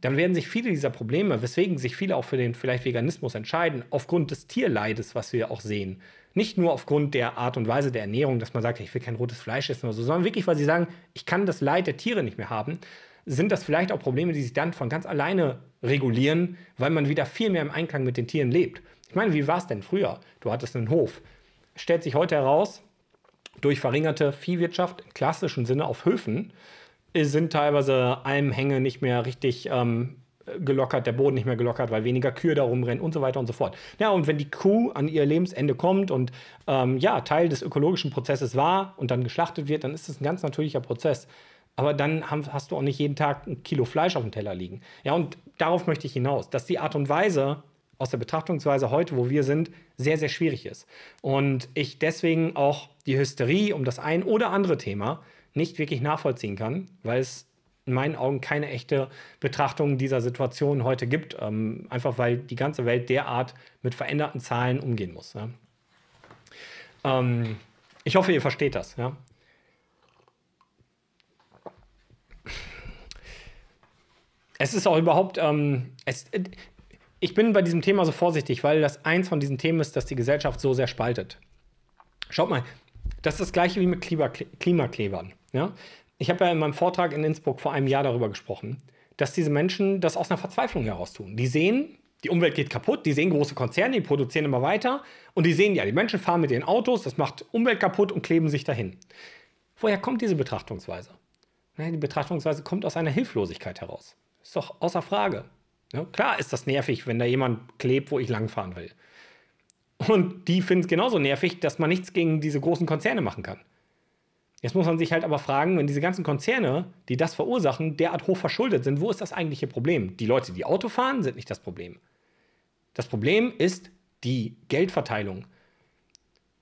dann werden sich viele dieser Probleme, weswegen sich viele auch für den vielleicht Veganismus entscheiden, aufgrund des Tierleides, was wir auch sehen, nicht nur aufgrund der Art und Weise der Ernährung, dass man sagt, ich will kein rotes Fleisch essen oder so, sondern wirklich, weil sie sagen, ich kann das Leid der Tiere nicht mehr haben, sind das vielleicht auch Probleme, die sich dann von ganz alleine regulieren, weil man wieder viel mehr im Einklang mit den Tieren lebt. Ich meine, wie war es denn früher? Du hattest einen Hof. Stellt sich heute heraus, durch verringerte Viehwirtschaft im klassischen Sinne auf Höfen äh, sind teilweise Almhänge nicht mehr richtig ähm, gelockert, der Boden nicht mehr gelockert, weil weniger Kühe da rumrennen und so weiter und so fort. Ja, und wenn die Kuh an ihr Lebensende kommt und ähm, ja, Teil des ökologischen Prozesses war und dann geschlachtet wird, dann ist das ein ganz natürlicher Prozess. Aber dann hast du auch nicht jeden Tag ein Kilo Fleisch auf dem Teller liegen. Ja, und darauf möchte ich hinaus, dass die Art und Weise aus der Betrachtungsweise heute, wo wir sind, sehr, sehr schwierig ist. Und ich deswegen auch die Hysterie um das ein oder andere Thema nicht wirklich nachvollziehen kann, weil es in meinen Augen keine echte Betrachtung dieser Situation heute gibt, ähm, einfach weil die ganze Welt derart mit veränderten Zahlen umgehen muss. Ja. Ähm, ich hoffe, ihr versteht das. Ja. Es ist auch überhaupt, ähm, es, ich bin bei diesem Thema so vorsichtig, weil das eins von diesen Themen ist, dass die Gesellschaft so sehr spaltet. Schaut mal, das ist das gleiche wie mit Klimaklebern. Ja? ich habe ja in meinem Vortrag in Innsbruck vor einem Jahr darüber gesprochen, dass diese Menschen das aus einer Verzweiflung heraus tun. Die sehen, die Umwelt geht kaputt, die sehen große Konzerne, die produzieren immer weiter und die sehen, ja, die Menschen fahren mit ihren Autos, das macht Umwelt kaputt und kleben sich dahin. Woher kommt diese Betrachtungsweise? die Betrachtungsweise kommt aus einer Hilflosigkeit heraus. Ist doch außer Frage. klar ist das nervig, wenn da jemand klebt, wo ich langfahren will. Und die finden es genauso nervig, dass man nichts gegen diese großen Konzerne machen kann. Jetzt muss man sich halt aber fragen, wenn diese ganzen Konzerne, die das verursachen, derart hoch verschuldet sind, wo ist das eigentliche Problem? Die Leute, die Auto fahren, sind nicht das Problem. Das Problem ist die Geldverteilung.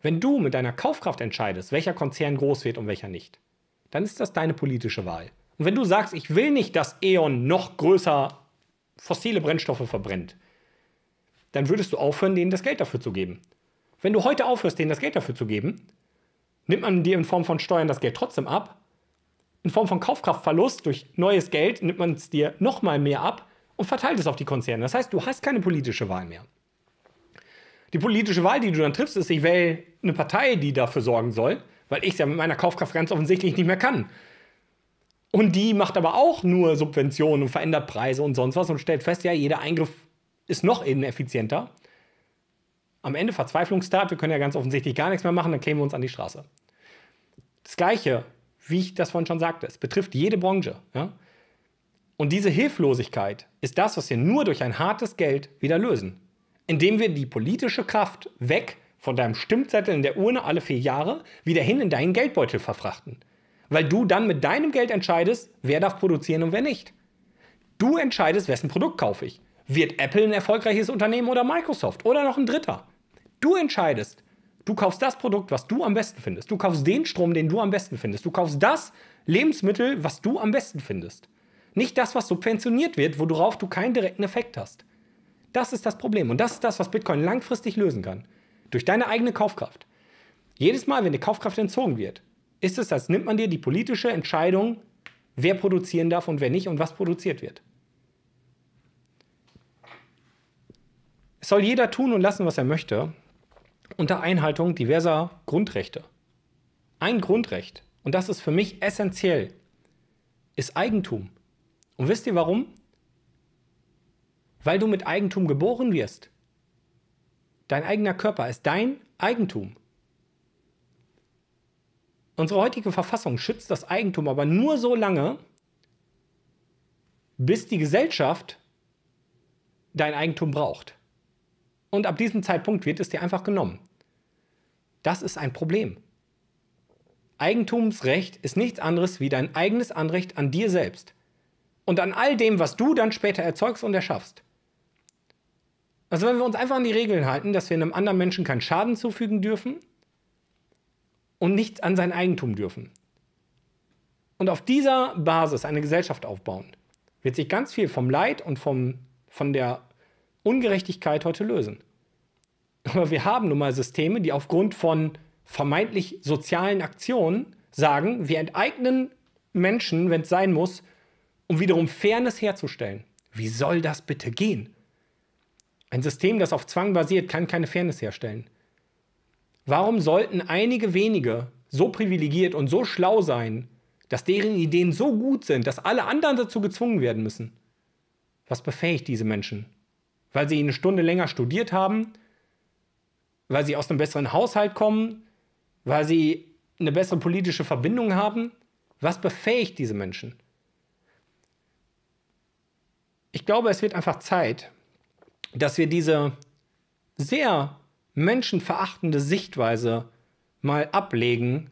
Wenn du mit deiner Kaufkraft entscheidest, welcher Konzern groß wird und welcher nicht, dann ist das deine politische Wahl. Und wenn du sagst, ich will nicht, dass E.ON noch größer fossile Brennstoffe verbrennt, dann würdest du aufhören, denen das Geld dafür zu geben. Wenn du heute aufhörst, denen das Geld dafür zu geben, nimmt man dir in Form von Steuern das Geld trotzdem ab. In Form von Kaufkraftverlust durch neues Geld nimmt man es dir nochmal mehr ab und verteilt es auf die Konzerne. Das heißt, du hast keine politische Wahl mehr. Die politische Wahl, die du dann triffst, ist, ich wähle eine Partei, die dafür sorgen soll, weil ich es ja mit meiner Kaufkraft ganz offensichtlich nicht mehr kann. Und die macht aber auch nur Subventionen und verändert Preise und sonst was und stellt fest, ja, jeder Eingriff ist noch ineffizienter. Am Ende Verzweiflungstat, wir können ja ganz offensichtlich gar nichts mehr machen, dann kleben wir uns an die Straße. Das Gleiche, wie ich das vorhin schon sagte, es betrifft jede Branche. Ja? Und diese Hilflosigkeit ist das, was wir nur durch ein hartes Geld wieder lösen. Indem wir die politische Kraft weg von deinem Stimmzettel in der Urne alle vier Jahre wieder hin in deinen Geldbeutel verfrachten. Weil du dann mit deinem Geld entscheidest, wer darf produzieren und wer nicht. Du entscheidest, wessen Produkt kaufe ich. Wird Apple ein erfolgreiches Unternehmen oder Microsoft oder noch ein Dritter? Du entscheidest. Du kaufst das Produkt, was du am besten findest. Du kaufst den Strom, den du am besten findest. Du kaufst das Lebensmittel, was du am besten findest. Nicht das, was subventioniert wird, worauf du keinen direkten Effekt hast. Das ist das Problem. Und das ist das, was Bitcoin langfristig lösen kann. Durch deine eigene Kaufkraft. Jedes Mal, wenn dir Kaufkraft entzogen wird, ist es, als nimmt man dir die politische Entscheidung, wer produzieren darf und wer nicht und was produziert wird. Es soll jeder tun und lassen, was er möchte unter Einhaltung diverser Grundrechte. Ein Grundrecht, und das ist für mich essentiell, ist Eigentum. Und wisst ihr warum? Weil du mit Eigentum geboren wirst. Dein eigener Körper ist dein Eigentum. Unsere heutige Verfassung schützt das Eigentum aber nur so lange, bis die Gesellschaft dein Eigentum braucht. Und ab diesem Zeitpunkt wird es dir einfach genommen. Das ist ein Problem. Eigentumsrecht ist nichts anderes wie dein eigenes Anrecht an dir selbst und an all dem, was du dann später erzeugst und erschaffst. Also wenn wir uns einfach an die Regeln halten, dass wir einem anderen Menschen keinen Schaden zufügen dürfen und nichts an sein Eigentum dürfen. Und auf dieser Basis eine Gesellschaft aufbauen, wird sich ganz viel vom Leid und vom, von der Ungerechtigkeit heute lösen. Aber wir haben nun mal Systeme, die aufgrund von vermeintlich sozialen Aktionen sagen, wir enteignen Menschen, wenn es sein muss, um wiederum Fairness herzustellen. Wie soll das bitte gehen? Ein System, das auf Zwang basiert, kann keine Fairness herstellen. Warum sollten einige wenige so privilegiert und so schlau sein, dass deren Ideen so gut sind, dass alle anderen dazu gezwungen werden müssen? Was befähigt diese Menschen? Weil sie eine Stunde länger studiert haben, weil sie aus einem besseren Haushalt kommen, weil sie eine bessere politische Verbindung haben? Was befähigt diese Menschen? Ich glaube, es wird einfach Zeit, dass wir diese sehr menschenverachtende Sichtweise mal ablegen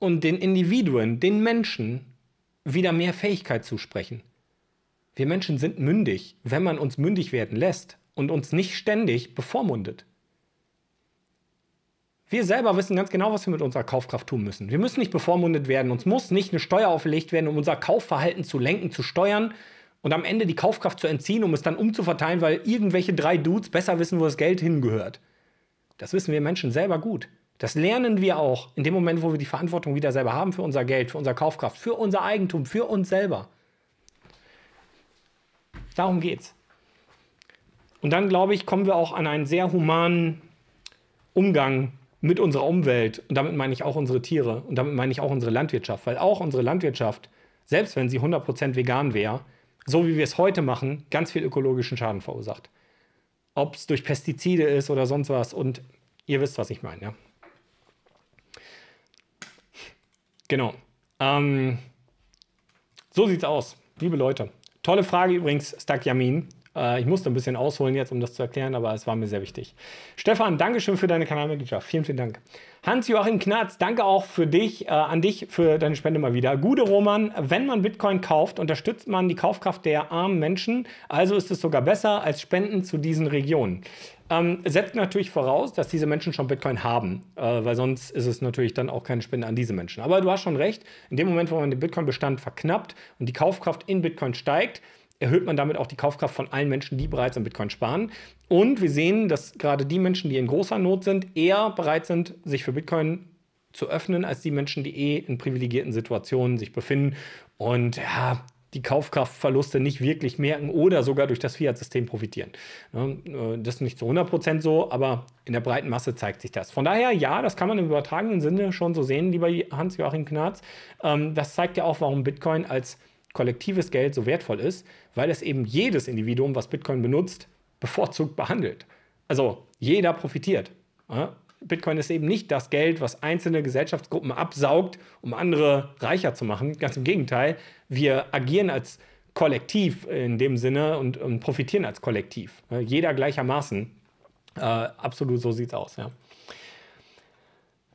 und den Individuen, den Menschen wieder mehr Fähigkeit zusprechen. Wir Menschen sind mündig, wenn man uns mündig werden lässt und uns nicht ständig bevormundet. Wir selber wissen ganz genau, was wir mit unserer Kaufkraft tun müssen. Wir müssen nicht bevormundet werden. Uns muss nicht eine Steuer auferlegt werden, um unser Kaufverhalten zu lenken, zu steuern und am Ende die Kaufkraft zu entziehen, um es dann umzuverteilen, weil irgendwelche drei Dudes besser wissen, wo das Geld hingehört. Das wissen wir Menschen selber gut. Das lernen wir auch in dem Moment, wo wir die Verantwortung wieder selber haben für unser Geld, für unsere Kaufkraft, für unser Eigentum, für uns selber. Darum geht's. Und dann, glaube ich, kommen wir auch an einen sehr humanen Umgang mit unserer Umwelt. Und damit meine ich auch unsere Tiere und damit meine ich auch unsere Landwirtschaft, weil auch unsere Landwirtschaft, selbst wenn sie 100% vegan wäre, so wie wir es heute machen, ganz viel ökologischen Schaden verursacht. Ob es durch Pestizide ist oder sonst was. Und ihr wisst, was ich meine. Ja? Genau. Ähm, so sieht's aus, liebe Leute. Tolle Frage übrigens, Yamin. Äh, ich musste ein bisschen ausholen jetzt, um das zu erklären, aber es war mir sehr wichtig. Stefan, Dankeschön für deine Kanalmitgliedschaft. Vielen, vielen Dank. Hans-Joachim Knatz, danke auch für dich, äh, an dich für deine Spende mal wieder. Gute Roman, wenn man Bitcoin kauft, unterstützt man die Kaufkraft der armen Menschen. Also ist es sogar besser als Spenden zu diesen Regionen. Ähm, setzt natürlich voraus, dass diese Menschen schon Bitcoin haben, äh, weil sonst ist es natürlich dann auch keine Spende an diese Menschen. Aber du hast schon recht, in dem Moment, wo man den Bitcoin-Bestand verknappt und die Kaufkraft in Bitcoin steigt, erhöht man damit auch die Kaufkraft von allen Menschen, die bereits an Bitcoin sparen. Und wir sehen, dass gerade die Menschen, die in großer Not sind, eher bereit sind, sich für Bitcoin zu öffnen, als die Menschen, die eh in privilegierten Situationen sich befinden und ja, die Kaufkraftverluste nicht wirklich merken oder sogar durch das Fiat-System profitieren. Ne, äh, das ist nicht zu 100% so, aber in der breiten Masse zeigt sich das. Von daher, ja, das kann man im übertragenen Sinne schon so sehen, lieber Hans-Joachim Knarz. Ähm, das zeigt ja auch, warum Bitcoin als kollektives Geld so wertvoll ist, weil es eben jedes Individuum, was Bitcoin benutzt, bevorzugt behandelt. Also jeder profitiert. Bitcoin ist eben nicht das Geld, was einzelne Gesellschaftsgruppen absaugt, um andere reicher zu machen. Ganz im Gegenteil, wir agieren als Kollektiv in dem Sinne und, und profitieren als Kollektiv. Jeder gleichermaßen. Äh, absolut so sieht es aus, ja.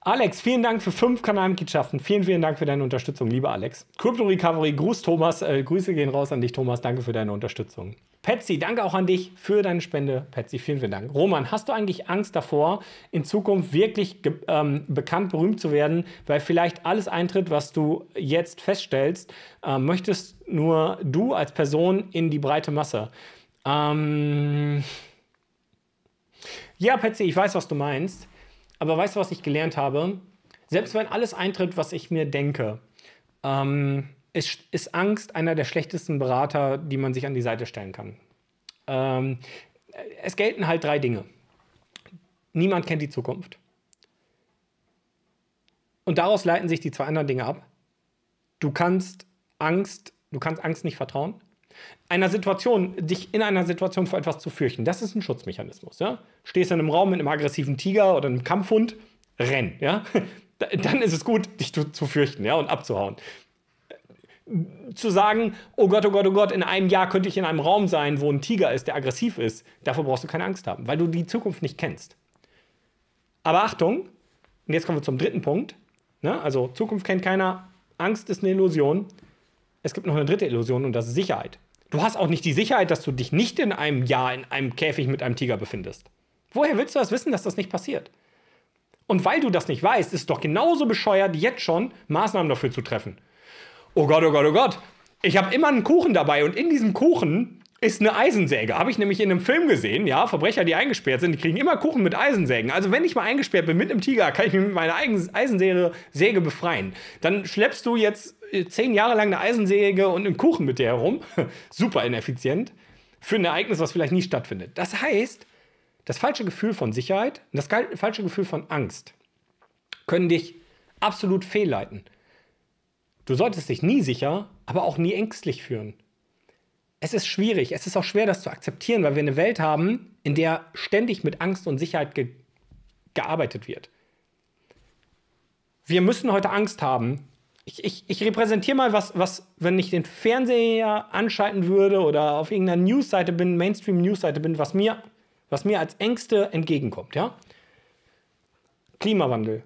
Alex, vielen Dank für fünf Kanalmitgliedschaften. Vielen, vielen Dank für deine Unterstützung, lieber Alex. Crypto Recovery, Gruß Thomas. Äh, Grüße gehen raus an dich, Thomas. Danke für deine Unterstützung. Patsy, danke auch an dich für deine Spende. Patsy, vielen, vielen Dank. Roman, hast du eigentlich Angst davor, in Zukunft wirklich ähm, bekannt, berühmt zu werden, weil vielleicht alles eintritt, was du jetzt feststellst, äh, möchtest nur du als Person in die breite Masse? Ähm ja, Patsy, ich weiß, was du meinst. Aber weißt du, was ich gelernt habe? Selbst wenn alles eintritt, was ich mir denke, ähm, ist, ist, Angst einer der schlechtesten Berater, die man sich an die Seite stellen kann. Ähm, es gelten halt drei Dinge. Niemand kennt die Zukunft. Und daraus leiten sich die zwei anderen Dinge ab. Du kannst Angst, du kannst Angst nicht vertrauen einer Situation, dich in einer Situation vor etwas zu fürchten, das ist ein Schutzmechanismus. Ja? Stehst in einem Raum mit einem aggressiven Tiger oder einem Kampfhund, renn. Ja? [laughs] Dann ist es gut, dich zu, zu fürchten ja? und abzuhauen. Zu sagen, oh Gott, oh Gott, oh Gott, in einem Jahr könnte ich in einem Raum sein, wo ein Tiger ist, der aggressiv ist, davor brauchst du keine Angst haben, weil du die Zukunft nicht kennst. Aber Achtung, und jetzt kommen wir zum dritten Punkt. Ne? Also Zukunft kennt keiner, Angst ist eine Illusion es gibt noch eine dritte Illusion und das ist Sicherheit. Du hast auch nicht die Sicherheit, dass du dich nicht in einem Jahr in einem Käfig mit einem Tiger befindest. Woher willst du das wissen, dass das nicht passiert? Und weil du das nicht weißt, ist es doch genauso bescheuert, jetzt schon Maßnahmen dafür zu treffen. Oh Gott, oh Gott, oh Gott. Ich habe immer einen Kuchen dabei und in diesem Kuchen ist eine Eisensäge. Habe ich nämlich in einem Film gesehen, ja, Verbrecher, die eingesperrt sind, die kriegen immer Kuchen mit Eisensägen. Also wenn ich mal eingesperrt bin mit einem Tiger, kann ich mich mit meiner Eisensäge befreien. Dann schleppst du jetzt äh, zehn Jahre lang eine Eisensäge und einen Kuchen mit dir herum. [laughs] Super ineffizient. Für ein Ereignis, was vielleicht nie stattfindet. Das heißt, das falsche Gefühl von Sicherheit und das falsche Gefühl von Angst können dich absolut fehlleiten. Du solltest dich nie sicher, aber auch nie ängstlich fühlen. Es ist schwierig, es ist auch schwer, das zu akzeptieren, weil wir eine Welt haben, in der ständig mit Angst und Sicherheit ge gearbeitet wird. Wir müssen heute Angst haben, ich, ich, ich repräsentiere mal was, was, wenn ich den Fernseher anschalten würde oder auf irgendeiner Newsseite bin, Mainstream-Newsseite bin, was mir, was mir als Ängste entgegenkommt, ja? Klimawandel,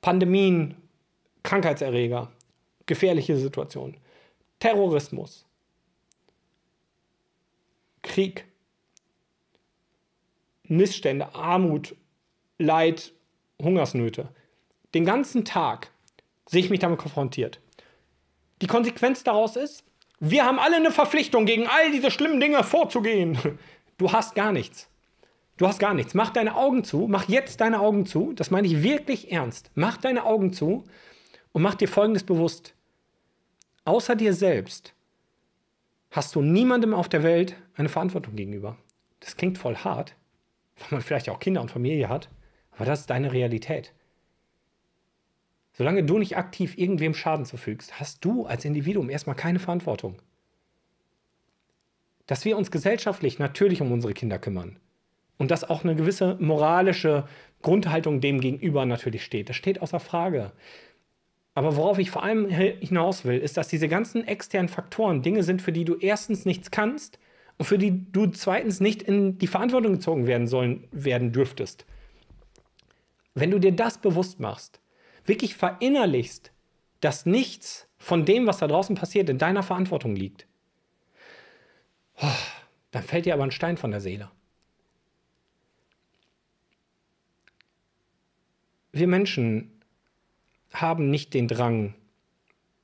Pandemien, Krankheitserreger, gefährliche Situationen, Terrorismus, Krieg, Missstände, Armut, Leid, Hungersnöte. Den ganzen Tag sehe ich mich damit konfrontiert. Die Konsequenz daraus ist, wir haben alle eine Verpflichtung, gegen all diese schlimmen Dinge vorzugehen. [laughs] Du hast gar nichts. Du hast gar nichts. Mach deine Augen zu, mach jetzt deine Augen zu, das meine ich wirklich ernst. Mach deine Augen zu und mach dir Folgendes bewusst. Außer dir selbst hast du niemandem auf der Welt eine Verantwortung gegenüber. Das klingt voll hart, weil man vielleicht auch Kinder und Familie hat, aber das ist deine Realität. Solange du nicht aktiv irgendwem Schaden zufügst, hast du als Individuum erstmal keine Verantwortung. Dass wir uns gesellschaftlich natürlich um unsere Kinder kümmern und dass auch eine gewisse moralische Grundhaltung dem gegenüber natürlich steht, das steht außer Frage. Aber worauf ich vor allem hinaus will, ist, dass diese ganzen externen Faktoren Dinge sind, für die du erstens nichts kannst und für die du zweitens nicht in die Verantwortung gezogen werden sollen werden dürftest. Wenn du dir das bewusst machst, wirklich verinnerlichst, dass nichts von dem, was da draußen passiert, in deiner Verantwortung liegt, oh, dann fällt dir aber ein Stein von der Seele. Wir Menschen haben nicht den Drang,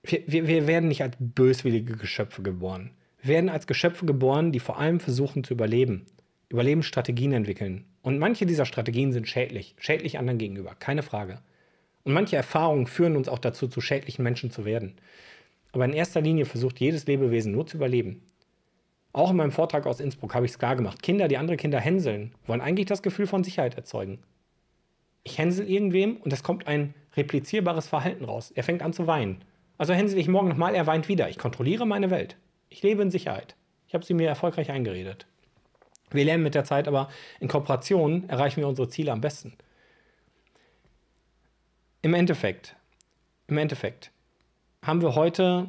wir, wir, wir werden nicht als böswillige Geschöpfe geboren. Wir werden als Geschöpfe geboren, die vor allem versuchen zu überleben, Überlebensstrategien entwickeln. Und manche dieser Strategien sind schädlich, schädlich anderen gegenüber, keine Frage. Und manche Erfahrungen führen uns auch dazu, zu schädlichen Menschen zu werden. Aber in erster Linie versucht jedes Lebewesen nur zu überleben. Auch in meinem Vortrag aus Innsbruck habe ich es klar gemacht. Kinder, die andere Kinder hänseln, wollen eigentlich das Gefühl von Sicherheit erzeugen. Ich hänsel irgendwem und es kommt ein replizierbares Verhalten raus. Er fängt an zu weinen. Also hänsel ich morgen nochmal, er weint wieder. Ich kontrolliere meine Welt. Ich lebe in Sicherheit. Ich habe sie mir erfolgreich eingeredet. Wir lernen mit der Zeit aber, in Kooperationen erreichen wir unsere Ziele am besten im Endeffekt, im Endeffekt haben wir heute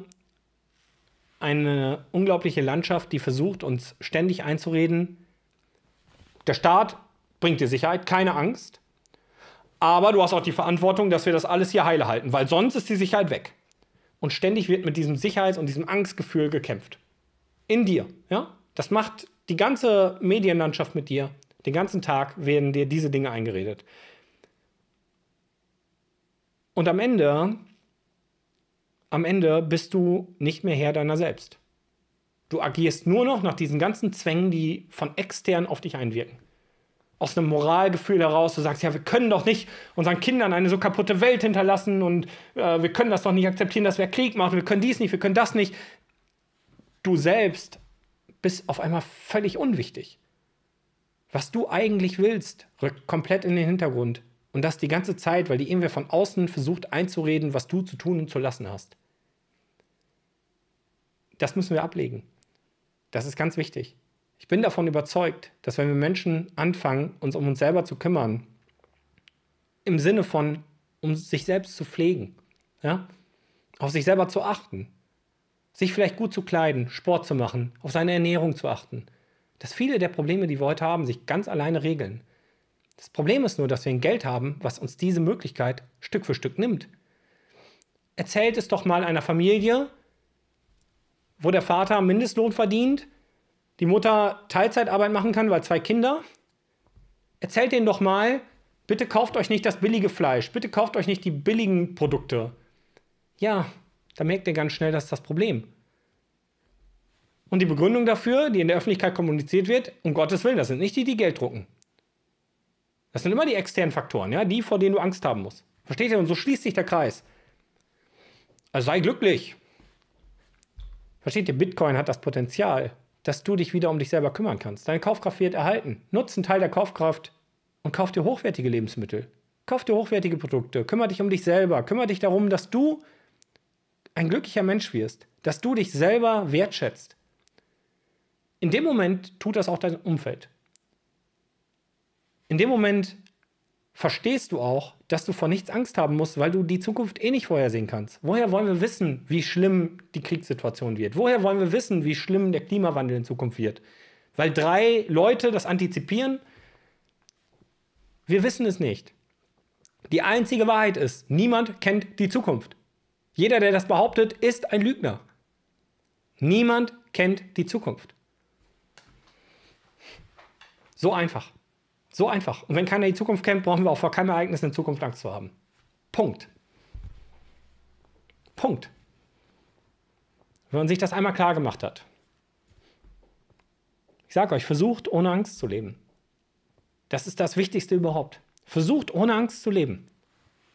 eine unglaubliche Landschaft, die versucht, uns ständig einzureden, der Staat bringt dir Sicherheit, keine Angst, aber du hast auch die Verantwortung, dass wir das alles hier heile halten, weil sonst ist die Sicherheit weg. Und ständig wird mit diesem Sicherheits- und diesem Angstgefühl gekämpft. In dir, ja? Das macht die ganze Medienlandschaft mit dir. Den ganzen Tag werden dir diese Dinge eingeredet. Und am Ende, am Ende bist du nicht mehr Herr deiner selbst. Du agierst nur noch nach diesen ganzen Zwängen, die von extern auf dich einwirken. Aus einem Moralgefühl heraus, du sagst, ja, wir können doch nicht unseren Kindern eine so kaputte Welt hinterlassen und äh, wir können das doch nicht akzeptieren, dass wir Krieg machen, wir können dies nicht, wir können das nicht. Du selbst bist auf einmal völlig unwichtig. Was du eigentlich willst, rückt komplett in den Hintergrund. Und das die ganze Zeit, weil die irgendwer von außen versucht einzureden, was du zu tun und zu lassen hast. Das müssen wir ablegen. Das ist ganz wichtig. Ich bin davon überzeugt, dass wenn wir Menschen anfangen, uns um uns selber zu kümmern, im Sinne von, um sich selbst zu pflegen, ja? auf sich selber zu achten, sich vielleicht gut zu kleiden, Sport zu machen, auf seine Ernährung zu achten, dass viele der Probleme, die wir heute haben, sich ganz alleine regeln. Das Problem ist nur, dass wir ein Geld haben, was uns diese Möglichkeit Stück für Stück nimmt. Erzählt es doch mal einer Familie, wo der Vater Mindestlohn verdient, die Mutter Teilzeitarbeit machen kann, weil zwei Kinder. Erzählt denen doch mal, bitte kauft euch nicht das billige Fleisch, bitte kauft euch nicht die billigen Produkte. Ja, da merkt ihr ganz schnell, das ist das Problem. Und die Begründung dafür, die in der Öffentlichkeit kommuniziert wird, um Gottes Willen, das sind nicht die, die Geld drucken. Das sind immer die externen Faktoren, ja, die, vor denen du Angst haben musst. Versteht ihr? Und so schließt sich der Kreis. Also sei glücklich. Versteht ihr? Bitcoin hat das Potenzial, dass du dich wieder um dich selber kümmern kannst. Deine Kaufkraft wird erhalten. Nutze einen Teil der Kaufkraft und kauf dir hochwertige Lebensmittel. Kauf dir hochwertige Produkte. Kümmere dich um dich selber. Kümmere dich darum, dass du ein glücklicher Mensch wirst. Dass du dich selber wertschätzt. In dem Moment tut das auch dein Umfeld in dem Moment verstehst du auch, dass du vor nichts Angst haben musst, weil du die Zukunft eh nicht vorhersehen kannst. Woher wollen wir wissen, wie schlimm die Kriegssituation wird? Woher wollen wir wissen, wie schlimm der Klimawandel in Zukunft wird? Weil drei Leute das antizipieren? Wir wissen es nicht. Die einzige Wahrheit ist, niemand kennt die Zukunft. Jeder, der das behauptet, ist ein Lügner. Niemand kennt die Zukunft. So einfach. So einfach. Und wenn keiner die Zukunft kennt, brauchen wir auch vor keinem Ereignis in Zukunft Angst zu haben. Punkt. Punkt. Wenn man sich das einmal klar gemacht hat. Ich sage euch, versucht ohne Angst zu leben. Das ist das Wichtigste überhaupt. Versucht ohne Angst zu leben.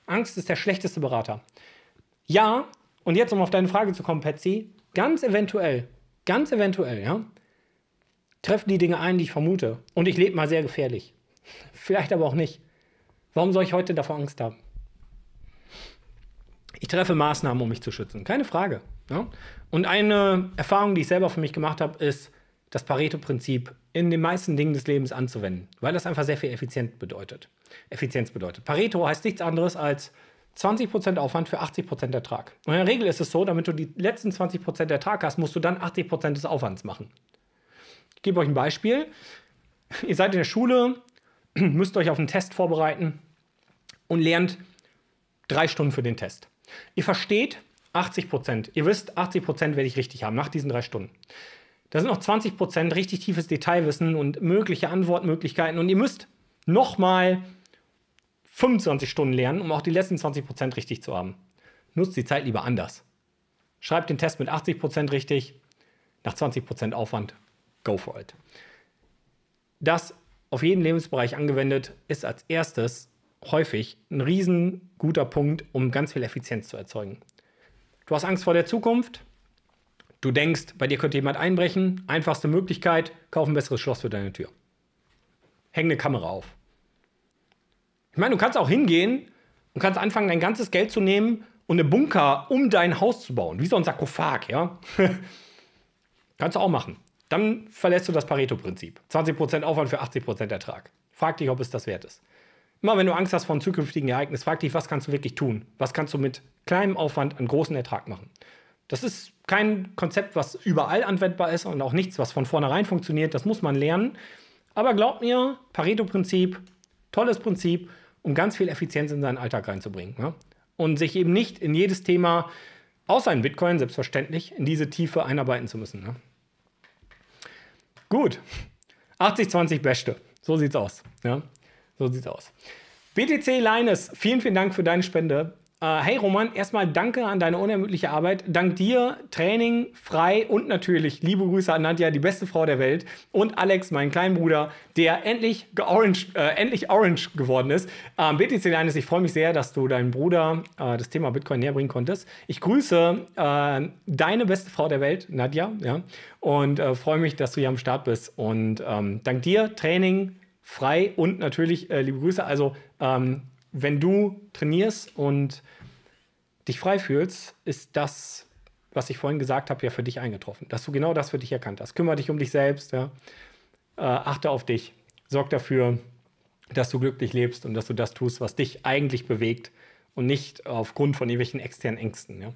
Angst ist der schlechteste Berater. Ja, und jetzt um auf deine Frage zu kommen, Patsy, ganz eventuell, ganz eventuell, ja, treffen die Dinge ein, die ich vermute. Und ich lebe mal sehr gefährlich. [laughs] Vielleicht aber auch nicht. Warum soll ich heute davor Angst haben? Ich treffe Maßnahmen, um mich zu schützen. Keine Frage. Ja? Ne? Und eine Erfahrung, die ich selber für mich gemacht habe, ist, das Pareto-Prinzip in den meisten Dingen des Lebens anzuwenden, weil das einfach sehr viel Effizienz bedeutet. Effizienz bedeutet. Pareto heißt nichts anderes als 20% Aufwand für 80% Ertrag. Und in der Regel ist es so, damit du die letzten 20% Ertrag hast, musst du dann 80% des Aufwands machen. Ich gebe euch ein Beispiel. Ihr seid in der Schule, [clears throat] müsst euch auf einen Test vorbereiten und lernt drei Stunden für den Test. Ihr versteht 80 Prozent. Ihr wisst, 80 Prozent werde ich richtig haben nach diesen drei Stunden. Da sind noch 20 Prozent richtig tiefes Detailwissen und mögliche Antwortmöglichkeiten. Und ihr müsst nochmal 25 Stunden lernen, um auch die letzten 20 Prozent richtig zu haben. Nutzt die Zeit lieber anders. Schreibt den Test mit 80 Prozent richtig, nach 20 Prozent Aufwand, go for it. Das auf jeden Lebensbereich angewendet, ist als erstes häufig ein riesen guter Punkt, um ganz viel Effizienz zu erzeugen. Du hast Angst vor der Zukunft. Du denkst, bei dir könnte jemand einbrechen. Einfachste Möglichkeit, kauf ein besseres Schloss für deine Tür. Häng eine Kamera auf. Ich meine, du kannst auch hingehen und kannst anfangen, dein ganzes Geld zu nehmen und einen Bunker um dein Haus zu bauen. Wie so ein Sarkophag, ja? [laughs] kannst du auch machen dann verlässt du das Pareto-Prinzip. 20% Aufwand für 80% Ertrag. Frag dich, ob es das wert ist. Immer wenn du Angst hast vor einem zukünftigen Ereignis, frag dich, was kannst du wirklich tun? Was kannst du mit kleinem Aufwand an großen Ertrag machen? Das ist kein Konzept, was überall anwendbar ist und auch nichts, was von vornherein funktioniert. Das muss man lernen. Aber glaub mir, Pareto-Prinzip, tolles Prinzip, um ganz viel Effizienz in seinen Alltag reinzubringen. Ne? Und sich eben nicht in jedes Thema, außer in Bitcoin selbstverständlich, in diese Tiefe einarbeiten zu müssen. Ne? Gut. 80-20 Beste. So sieht's aus. Ja? So sieht's aus. BTC Linus, vielen, vielen Dank für deine Spende. Äh, hey Roman, erstmal danke an deine unermüdliche Arbeit. Dank dir, Training, frei und natürlich liebe Grüße an Nadja, die beste Frau der Welt. Und Alex, meinen kleinen Bruder, der endlich, orange, äh, endlich orange geworden ist. Ähm, BTC Linus, ich freue mich sehr, dass du deinem Bruder äh, das Thema Bitcoin näher bringen konntest. Ich grüße äh, deine beste Frau der Welt, Nadja, ja, und äh, freue mich, dass du hier am Start bist. Und ähm, dank dir, Training, frei und natürlich äh, liebe Grüße. Also ähm, wenn du trainierst und dich frei fühlst, ist das, was ich vorhin gesagt habe, ja für dich eingetroffen. Dass du genau das für dich erkannt hast. Kümmere dich um dich selbst, ja? äh, achte auf dich, sorg dafür, dass du glücklich lebst und dass du das tust, was dich eigentlich bewegt und nicht aufgrund von irgendwelchen externen Ängsten. Ja.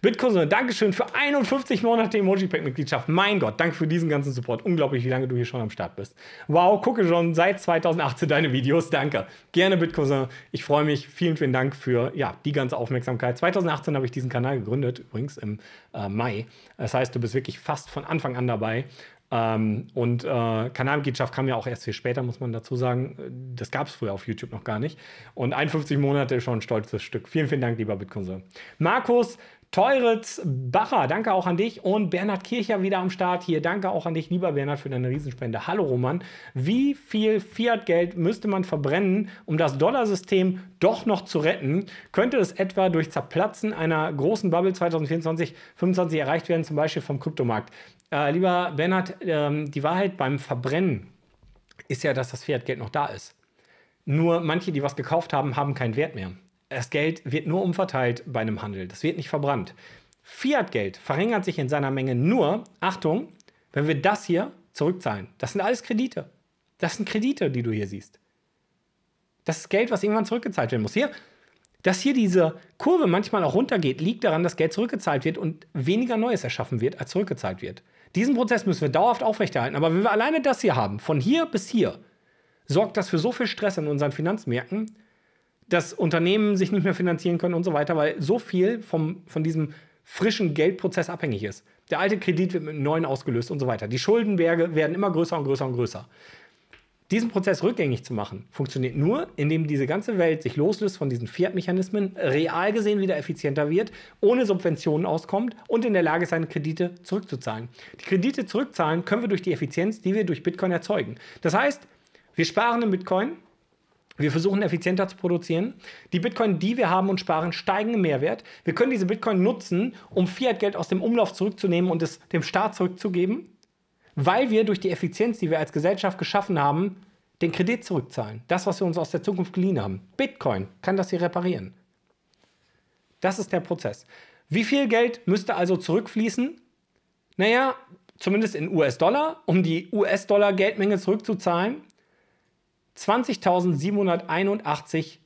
Bitcoin, Dankeschön für 51 Monate Emoji Pack Mitgliedschaft. Mein Gott, danke für diesen ganzen Support. Unglaublich, wie lange du hier schon am Start bist. Wow, gucke schon seit 2018 deine Videos. Danke. Gerne Bitcoin. Ich freue mich. Vielen, vielen Dank für ja, die ganze Aufmerksamkeit. 2018 habe ich diesen Kanal gegründet, übrigens im äh, Mai. Das heißt, du bist wirklich fast von Anfang an dabei ähm, und äh, Kanalmitgliedschaft kam ja auch erst viel später, muss man dazu sagen. Das gab es früher auf YouTube noch gar nicht. Und 51 Monate ist schon ein stolzes Stück. Vielen, vielen Dank, lieber Bitkonsum. Markus, Teuritz Bacher, danke auch an dich. Und Bernhard Kircher wieder am Start hier. Danke auch an dich, lieber Bernhard, für deine Riesenspende. Hallo Roman. Wie viel Fiat-Geld müsste man verbrennen, um das Dollarsystem doch noch zu retten? Könnte es etwa durch Zerplatzen einer großen Bubble 2024, 2025 erreicht werden, zum Beispiel vom Kryptomarkt? Äh, lieber Bernhard, äh, die Wahrheit beim Verbrennen ist ja, dass das Fiat-Geld noch da ist. Nur manche, die was gekauft haben, haben keinen Wert mehr. Das Geld wird nur umverteilt bei einem Handel. Das wird nicht verbrannt. Fiat-Geld verringert sich in seiner Menge nur, Achtung, wenn wir das hier zurückzahlen. Das sind alles Kredite. Das sind Kredite, die du hier siehst. Das ist Geld, was irgendwann zurückgezahlt werden muss. Hier, dass hier diese Kurve manchmal auch runtergeht, liegt daran, dass Geld zurückgezahlt wird und weniger Neues erschaffen wird, als zurückgezahlt wird. Diesen Prozess müssen wir dauerhaft aufrechterhalten. Aber wenn wir alleine das hier haben, von hier bis hier, sorgt das für so viel Stress in unseren Finanzmärkten, dass Unternehmen sich nicht mehr finanzieren können und so weiter, weil so viel vom, von diesem frischen Geldprozess abhängig ist. Der alte Kredit wird mit einem neuen ausgelöst und so weiter. Die Schuldenberge werden immer größer und größer und größer. Diesen Prozess rückgängig zu machen, funktioniert nur, indem diese ganze Welt sich loslöst von diesen Fiat-Mechanismen, real gesehen wieder effizienter wird, ohne Subventionen auskommt und in der Lage ist, seine Kredite zurückzuzahlen. Die Kredite zurückzahlen können wir durch die Effizienz, die wir durch Bitcoin erzeugen. Das heißt, wir sparen im Bitcoin, wir versuchen effizienter zu produzieren. Die Bitcoin, die wir haben und sparen, steigen im Mehrwert. Wir können diese Bitcoin nutzen, um Fiat-Geld aus dem Umlauf zurückzunehmen und es dem Staat zurückzugeben, weil wir durch die Effizienz, die wir als Gesellschaft geschaffen haben, den Kredit zurückzahlen. Das, was wir uns aus der Zukunft geliehen haben. Bitcoin kann das hier reparieren. Das ist der Prozess. Wie viel Geld müsste also zurückfließen? Naja, zumindest in US-Dollar, um die US-Dollar-Geldmenge zurückzuzahlen, 20.781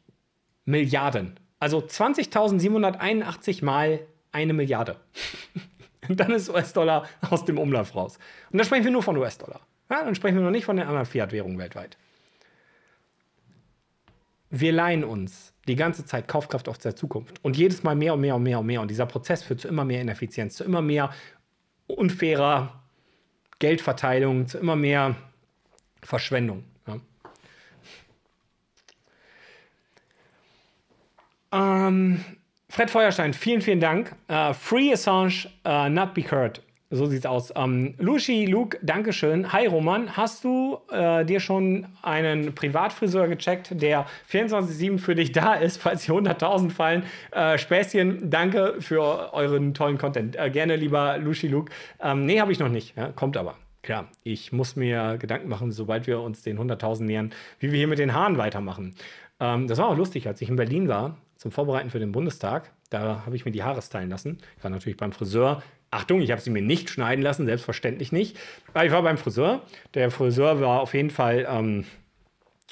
Milliarden. Also 20.781 mal eine Milliarde. Und [laughs] dann ist US-Dollar aus dem Umlauf raus. Und dann sprechen wir nur von US-Dollar. Ja, dann sprechen wir noch nicht von den anderen Fiat-Währungen weltweit. Wir leihen uns die ganze Zeit Kaufkraft auf der Zukunft und jedes Mal mehr und mehr und mehr und mehr. Und dieser Prozess führt zu immer mehr Ineffizienz, zu immer mehr unfairer Geldverteilung, zu immer mehr Verschwendung. Ähm, Fred Feuerstein, vielen, vielen Dank. Uh, free Assange, uh, not be heard. So sieht's aus. Ähm, Lucy, Luke, Dankeschön. Hi Roman, hast du äh, dir schon einen Privatfriseur gecheckt, der 24-7 für dich da ist, falls hier 100.000 fallen? Äh, Späßchen, danke für euren tollen Content. Äh, gerne, lieber Lucy, Luke. Ähm, nee, habe ich noch nicht. Ja, kommt aber. Klar, ich muss mir Gedanken machen, sobald wir uns den 100.000 nähern, wie wir hier mit den Haaren weitermachen. Ähm, das war auch lustig, als ich in Berlin war zum Vorbereiten für den Bundestag. Da habe ich mir die Haare stylen lassen. Ich war natürlich beim Friseur. Achtung, ich habe sie mir nicht schneiden lassen, selbstverständlich nicht. Aber ich war beim Friseur. Der Friseur war auf jeden Fall, ähm,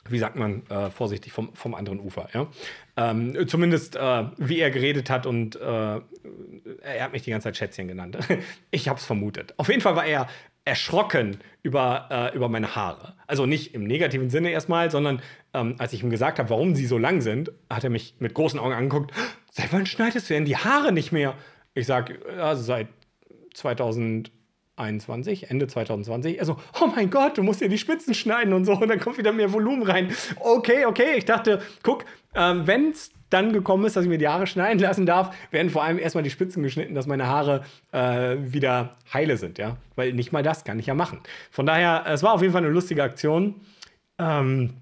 wie sagt man, äh, vorsichtig vom, vom anderen Ufer. Ja? Ähm, zumindest äh, wie er geredet hat und äh, er hat mich die ganze Zeit Schätzchen genannt. [laughs] ich habe es vermutet. Auf jeden Fall war er erschrocken über, äh, über meine Haare. Also nicht im negativen Sinne erstmal, sondern ähm, als ich ihm gesagt habe, warum sie so lang sind, hat er mich mit großen Augen angeguckt. Seit wann schneidest du denn die Haare nicht mehr? Ich sage, ja, seit 2021, Ende 2020. Also, oh mein Gott, du musst dir die Spitzen schneiden und so. Und dann kommt wieder mehr Volumen rein. Okay, okay. Ich dachte, guck, äh, wenn es dann gekommen ist, dass ich mir die Haare schneiden lassen darf, werden vor allem erstmal die Spitzen geschnitten, dass meine Haare äh, wieder heile sind, ja. Weil nicht mal das kann ich ja machen. Von daher, es war auf jeden Fall eine lustige Aktion. Ähm,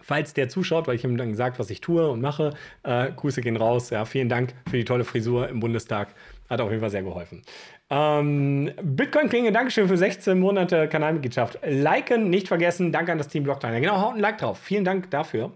falls der zuschaut, weil ich ihm dann gesagt, was ich tue und mache, äh, Grüße gehen raus. Ja, vielen Dank für die tolle Frisur im Bundestag. Hat auf jeden Fall sehr geholfen. Ähm, Bitcoin Klinge, Dankeschön für 16 Monate Kanalmitgliedschaft. Liken nicht vergessen. Danke an das Team Blockline. genau, haut ein Like drauf. Vielen Dank dafür.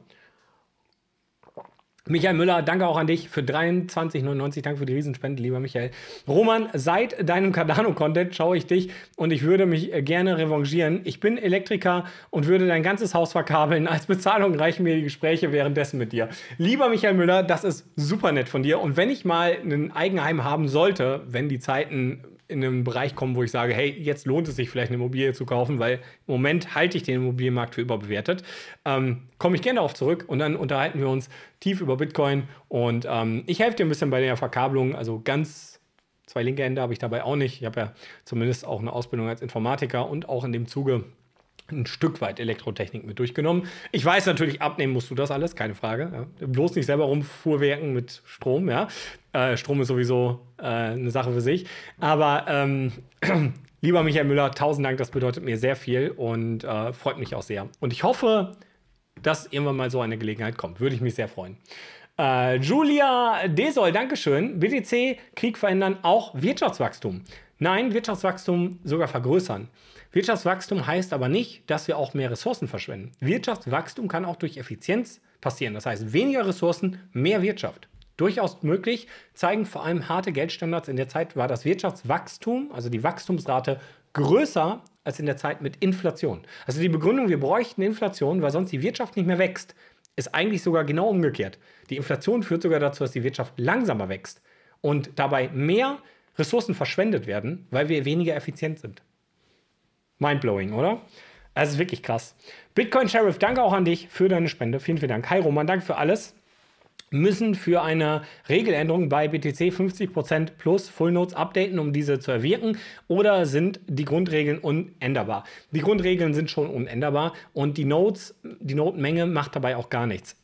Michael Müller, danke auch an dich für 23,99. Danke für die Riesenspende, lieber Michael. Roman, seit deinem Cardano-Content schaue ich dich und ich würde mich äh, gerne revanchieren. Ich bin Elektriker und würde dein ganzes Haus verkabeln. Als Bezahlung reichen mir die Gespräche währenddessen mit dir. Lieber Michael Müller, das ist super nett von dir. Und wenn ich mal ein Eigenheim haben sollte, wenn die Zeiten in einen Bereich kommen, wo ich sage, hey, jetzt lohnt es sich vielleicht eine Immobilie zu kaufen, weil im Moment halte ich den Immobilienmarkt für überbewertet, ähm, komme ich gerne darauf zurück und dann unterhalten wir uns tief über Bitcoin und ähm, ich helfe dir ein bisschen bei der Verkabelung, also ganz zwei linke Hände habe ich dabei auch nicht. Ich habe ja zumindest auch eine Ausbildung als Informatiker und auch in dem Zuge ein Stück weit Elektrotechnik mit durchgenommen. Ich weiß natürlich, abnehmen musst du das alles, keine Frage. Ja. Bloß nicht selber rumfuhrwerken mit Strom, ja. Äh, Strom ist sowieso äh, eine Sache für sich. Aber ähm, [clears throat] lieber Michael Müller, tausend Dank, das bedeutet mir sehr viel und äh, freut mich auch sehr. Und ich hoffe, dass irgendwann mal so eine Gelegenheit kommt. Würde ich mich sehr freuen. Äh, Julia Desol, Dankeschön. BTC, Krieg verändern, auch Wirtschaftswachstum. Nein, Wirtschaftswachstum sogar vergrößern. Wirtschaftswachstum heißt aber nicht, dass wir auch mehr Ressourcen verschwenden. Wirtschaftswachstum kann auch durch Effizienz passieren. Das heißt, weniger Ressourcen, mehr Wirtschaft. Durchaus möglich, zeigen vor allem harte Geldstandards. In der Zeit war das Wirtschaftswachstum, also die Wachstumsrate, größer als in der Zeit mit Inflation. Also die Begründung, wir bräuchten Inflation, weil sonst die Wirtschaft nicht mehr wächst, ist eigentlich sogar genau umgekehrt. Die Inflation führt sogar dazu, dass die Wirtschaft langsamer wächst und dabei mehr Ressourcen verschwendet werden, weil wir weniger effizient sind. Mindblowing, oder? Das ist wirklich krass. Bitcoin Sheriff, danke auch an dich für deine Spende. Vielen, vielen Dank. Hi Roman, danke für alles. Müssen für eine Regeländerung bei BTC 50% plus Full Notes updaten, um diese zu erwirken, oder sind die Grundregeln unänderbar? Die Grundregeln sind schon unänderbar und die Notes, die Notenmenge macht dabei auch gar nichts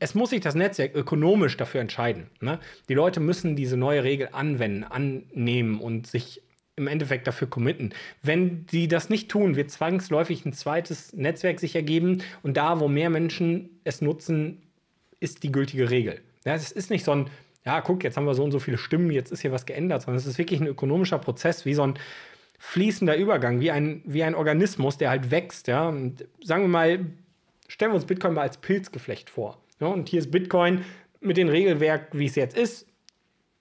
es muss sich das Netzwerk ökonomisch dafür entscheiden. Ne? Die Leute müssen diese neue Regel anwenden, annehmen und sich im Endeffekt dafür committen. Wenn die das nicht tun, wird zwangsläufig ein zweites Netzwerk sich ergeben und da, wo mehr Menschen es nutzen, ist die gültige Regel. Ja, es ist nicht so ein, ja, guck, jetzt haben wir so und so viele Stimmen, jetzt ist hier was geändert, sondern es ist wirklich ein ökonomischer Prozess, wie so ein fließender Übergang, wie ein, wie ein Organismus, der halt wächst. Ja? Und sagen wir mal, stellen wir uns Bitcoin mal als Pilzgeflecht vor. Ja? Und hier ist Bitcoin mit dem Regelwerk, wie es jetzt ist,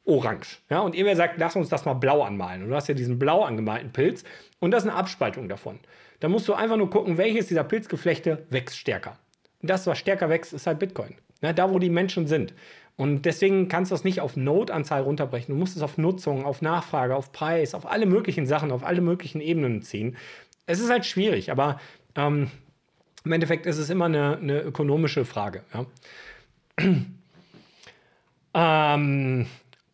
orange. Ja, und irgendwer sagt, lass uns das mal blau anmalen. Und du hast ja diesen blau angemalten Pilz und das ist eine Abspaltung davon. Da musst du einfach nur gucken, welches dieser Pilzgeflechte wächst stärker. Und das, was stärker wächst, ist halt Bitcoin. Ja, da, wo die Menschen sind. Und deswegen kannst du es nicht auf Node-Anzahl runterbrechen. Du musst es auf Nutzung, auf Nachfrage, auf Preis, auf alle möglichen Sachen, auf alle möglichen Ebenen ziehen. Es ist halt schwierig, aber ähm, im Endeffekt ist es immer eine, eine ökonomische Frage. Ja. [clears throat] ähm,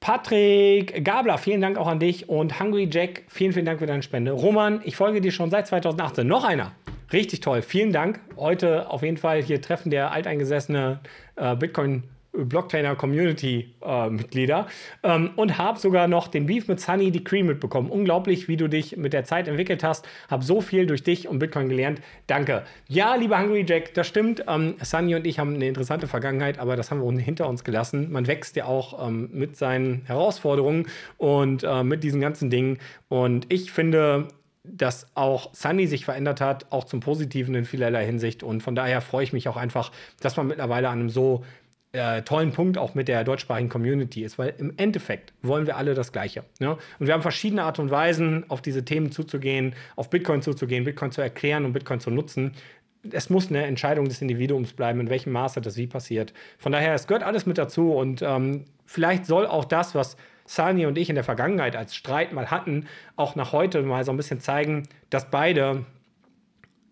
Patrick Gabler, vielen Dank auch an dich. Und Hungry Jack, vielen, vielen Dank für deine Spende. Roman, ich folge dir schon seit 2018. Noch einer. Richtig toll. Vielen Dank. Heute auf jeden Fall hier treffen der alteingesessene äh, Bitcoin- Blocktainer Community Mitglieder ähm, und habe sogar noch den Beef mit Sunny die Cream mitbekommen. Unglaublich, wie du dich mit der Zeit entwickelt hast. Habe so viel durch dich und Bitcoin gelernt. Danke. Ja, lieber Hungry Jack, das stimmt. Ähm, Sunny und ich haben eine interessante Vergangenheit, aber das haben wir hinter uns gelassen. Man wächst ja auch ähm, mit seinen Herausforderungen und äh, mit diesen ganzen Dingen. Und ich finde, dass auch Sunny sich verändert hat, auch zum Positiven in vielerlei Hinsicht. Und von daher freue ich mich auch einfach, dass man mittlerweile an einem so äh, tollen Punkt auch mit der deutschsprachigen Community ist, weil im Endeffekt wollen wir alle das Gleiche. Ne? Und wir haben verschiedene Art und Weisen, auf diese Themen zuzugehen, auf Bitcoin zuzugehen, Bitcoin zu erklären und Bitcoin zu nutzen. Es muss eine Entscheidung des Individuums bleiben, in welchem Maße das wie passiert. Von daher, es gehört alles mit dazu und ähm, vielleicht soll auch das, was Sani und ich in der Vergangenheit als Streit mal hatten, auch nach heute mal so ein bisschen zeigen, dass beide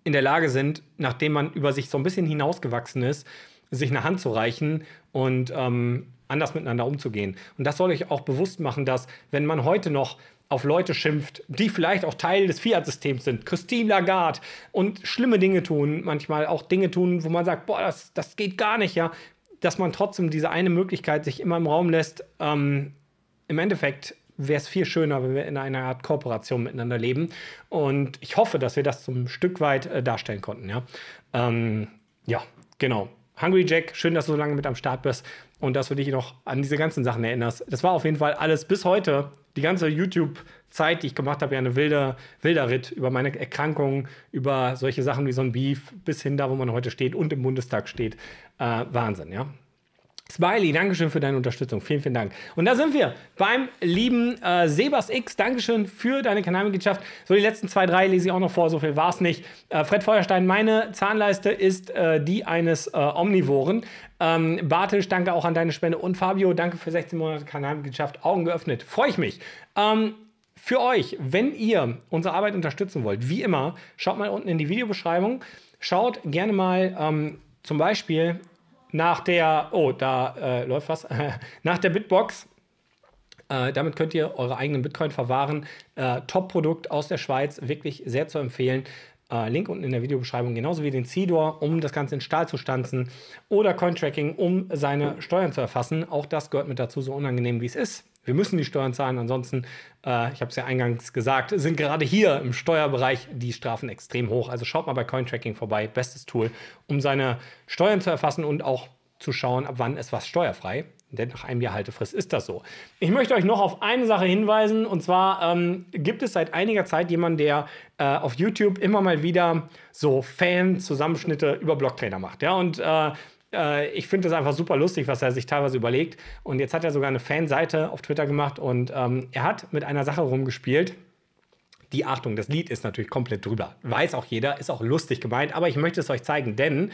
in der Lage sind, nachdem man über sich so ein bisschen hinausgewachsen ist, sich eine Hand zu reichen und ähm, anders miteinander umzugehen. Und das soll euch auch bewusst machen, dass wenn man heute noch auf Leute schimpft, die vielleicht auch Teil des Fiat-Systems sind, Christine Lagarde und schlimme Dinge tun, manchmal auch Dinge tun, wo man sagt, boah, das, das geht gar nicht, ja, dass man trotzdem diese eine Möglichkeit sich immer im Raum lässt, ähm, im Endeffekt wäre es viel schöner, wenn wir in einer Art Kooperation miteinander leben. Und ich hoffe, dass wir das zum Stück weit äh, darstellen konnten, ja. Ähm, ja, genau. Hungry Jack, schön, dass du so lange mit am Start bist und dass du dich noch an diese ganzen Sachen erinnerst. Das war auf jeden Fall alles bis heute, die ganze YouTube-Zeit, die ich gemacht habe, ja eine wilde, wilder Ritt über meine Erkrankungen, über solche Sachen wie so ein Beef, bis hin da, wo man heute steht und im Bundestag steht. Äh, Wahnsinn, ja. Smiley, Dankeschön für deine Unterstützung. Vielen, vielen Dank. Und da sind wir beim lieben äh, Sebas X. Dankeschön für deine Kanalmitgliedschaft. So, die letzten zwei, drei lese ich auch noch vor, so viel war es nicht. Äh, Fred Feuerstein, meine Zahnleiste ist äh, die eines äh, Omnivoren. Ähm, Bartisch, danke auch an deine Spende. Und Fabio, danke für 16 Monate Kanalmitgliedschaft. Augen geöffnet. Freue ich mich. Ähm, für euch, wenn ihr unsere Arbeit unterstützen wollt, wie immer, schaut mal unten in die Videobeschreibung. Schaut gerne mal ähm, zum Beispiel nach der, oh, da äh, läuft was, [laughs] nach der Bitbox. Äh, damit könnt ihr eure eigenen Bitcoin verwahren. Äh, Top-Produkt aus der Schweiz, wirklich sehr zu empfehlen. Äh, Link unten in der Videobeschreibung, genauso wie den CDOR, um das Ganze in Stahl zu stanzen oder Cointracking, um seine Steuern zu erfassen. Auch das gehört mit dazu, so unangenehm wie es ist. Wir müssen die Steuern zahlen, ansonsten, äh, ich habe es ja eingangs gesagt, sind gerade hier im Steuerbereich die Strafen extrem hoch. Also schaut mal bei Cointracking vorbei, bestes Tool, um seine Steuern zu erfassen und auch zu schauen, ab wann ist was steuerfrei. Denn nach einem Jahr Haltefrist ist das so. Ich möchte euch noch auf eine Sache hinweisen und zwar ähm, gibt es seit einiger Zeit jemanden, der äh, auf YouTube immer mal wieder so Fan-Zusammenschnitte über Blocktrainer macht. Ja, und äh, äh, ich finde das einfach super lustig, was er sich teilweise überlegt. Und jetzt hat er sogar eine Fanseite auf Twitter gemacht und ähm, er hat mit einer Sache rumgespielt die Achtung, das Lied ist natürlich komplett drüber. Weiß auch jeder, ist auch lustig gemeint, aber ich möchte es euch zeigen, denn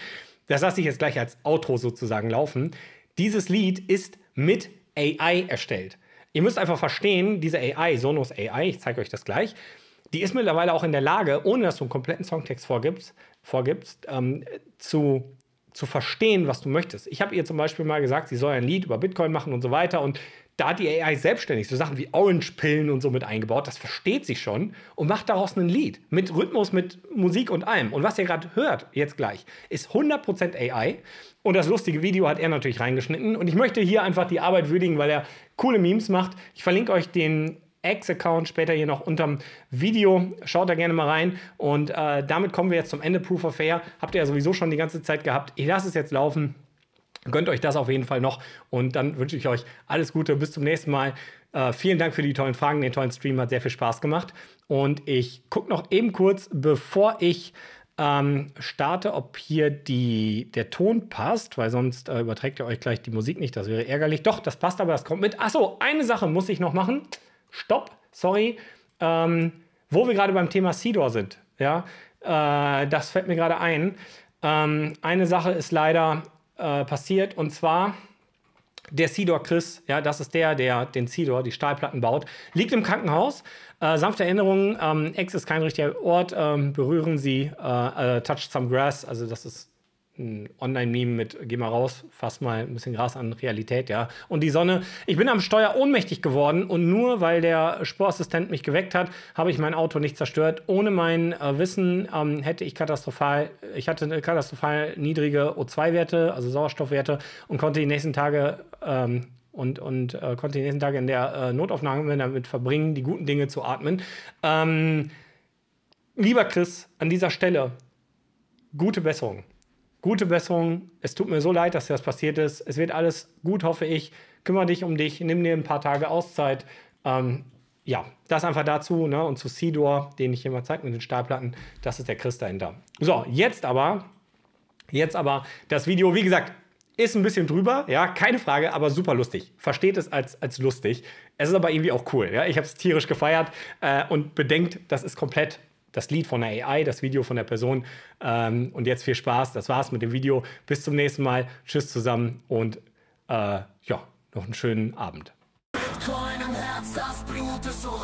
das lasse ich jetzt gleich als Outro sozusagen laufen. Dieses Lied ist mit AI erstellt. Ihr müsst einfach verstehen, diese AI, Sonos AI, ich zeige euch das gleich, die ist mittlerweile auch in der Lage, ohne dass du einen kompletten Songtext vorgibst, vorgibst ähm, zu zu verstehen, was du möchtest. Ich habe ihr zum Beispiel mal gesagt, sie soll ein Lied über Bitcoin machen und so weiter. Und da hat die AI selbstständig so Sachen wie Orange-Pillen und so mit eingebaut. Das versteht sie schon und macht daraus ein Lied. Mit Rhythmus, mit Musik und allem. Und was ihr gerade hört, jetzt gleich, ist 100% AI. Und das lustige Video hat er natürlich reingeschnitten. Und ich möchte hier einfach die Arbeit würdigen, weil er coole Memes macht. Ich verlinke euch den X-Account, später hier noch unterm Video. Schaut da gerne mal rein. Und äh, damit kommen wir jetzt zum Ende Proof of Fair. Habt ihr ja sowieso schon die ganze Zeit gehabt. Ich lasse es jetzt laufen. Gönnt euch das auf jeden Fall noch. Und dann wünsche ich euch alles Gute. Bis zum nächsten Mal. Äh, vielen Dank für die tollen Fragen, den tollen Stream. Hat sehr viel Spaß gemacht. Und ich gucke noch eben kurz, bevor ich ähm, starte, ob hier die, der Ton passt, weil sonst äh, überträgt ihr euch gleich die Musik nicht. Das wäre ärgerlich. Doch, das passt, aber das kommt mit. Achso, eine Sache muss ich noch machen stopp, sorry. Ähm, wo wir gerade beim Thema CDOR sind, ja, äh, das fällt mir gerade ein. Ähm, eine Sache ist leider äh, passiert und zwar der Sidor Chris, ja, das ist der, der den Sidor, die Stahlplatten baut, liegt im Krankenhaus. Äh, sanfte Erinnerungen, ähm, Ex ist kein richtiger Ort, ähm, berühren Sie, äh, äh, touch some grass, also das ist ein Online-Meme mit Geh mal raus, fass mal ein bisschen Gras an Realität, ja. Und die Sonne, ich bin am Steuer ohnmächtig geworden und nur weil der Spurassistent mich geweckt hat, habe ich mein Auto nicht zerstört. Ohne mein äh, Wissen ähm, hätte ich katastrophal, ich hatte katastrophal niedrige O2-Werte, also Sauerstoffwerte und konnte die nächsten Tage ähm, und, und äh, konnte die nächsten Tage in der äh, Notaufnahme damit verbringen, die guten Dinge zu atmen. Ähm, lieber Chris, an dieser Stelle gute Besserung gute Besserung. Es tut mir so leid, dass das passiert ist. Es wird alles gut, hoffe ich. Kümmere dich um dich, nimm dir ein paar Tage Auszeit. Ähm, ja, das einfach dazu ne? und zu Sidor, den ich hier mal zeige mit den Stahlplatten. Das ist der Chris dahinter. So, jetzt aber, jetzt aber das Video, wie gesagt, ist ein bisschen drüber, ja, keine Frage, aber super lustig. Versteht es als, als lustig. Es ist aber irgendwie auch cool, ja. Ich habe es tierisch gefeiert äh, und bedenkt, das ist komplett das Lied von der AI, das Video von der Person. Ähm, und jetzt viel Spaß. Das war's mit dem Video. Bis zum nächsten Mal. Tschüss zusammen und äh, ja, noch einen schönen Abend. Mit kleinem Herz, das Blut ist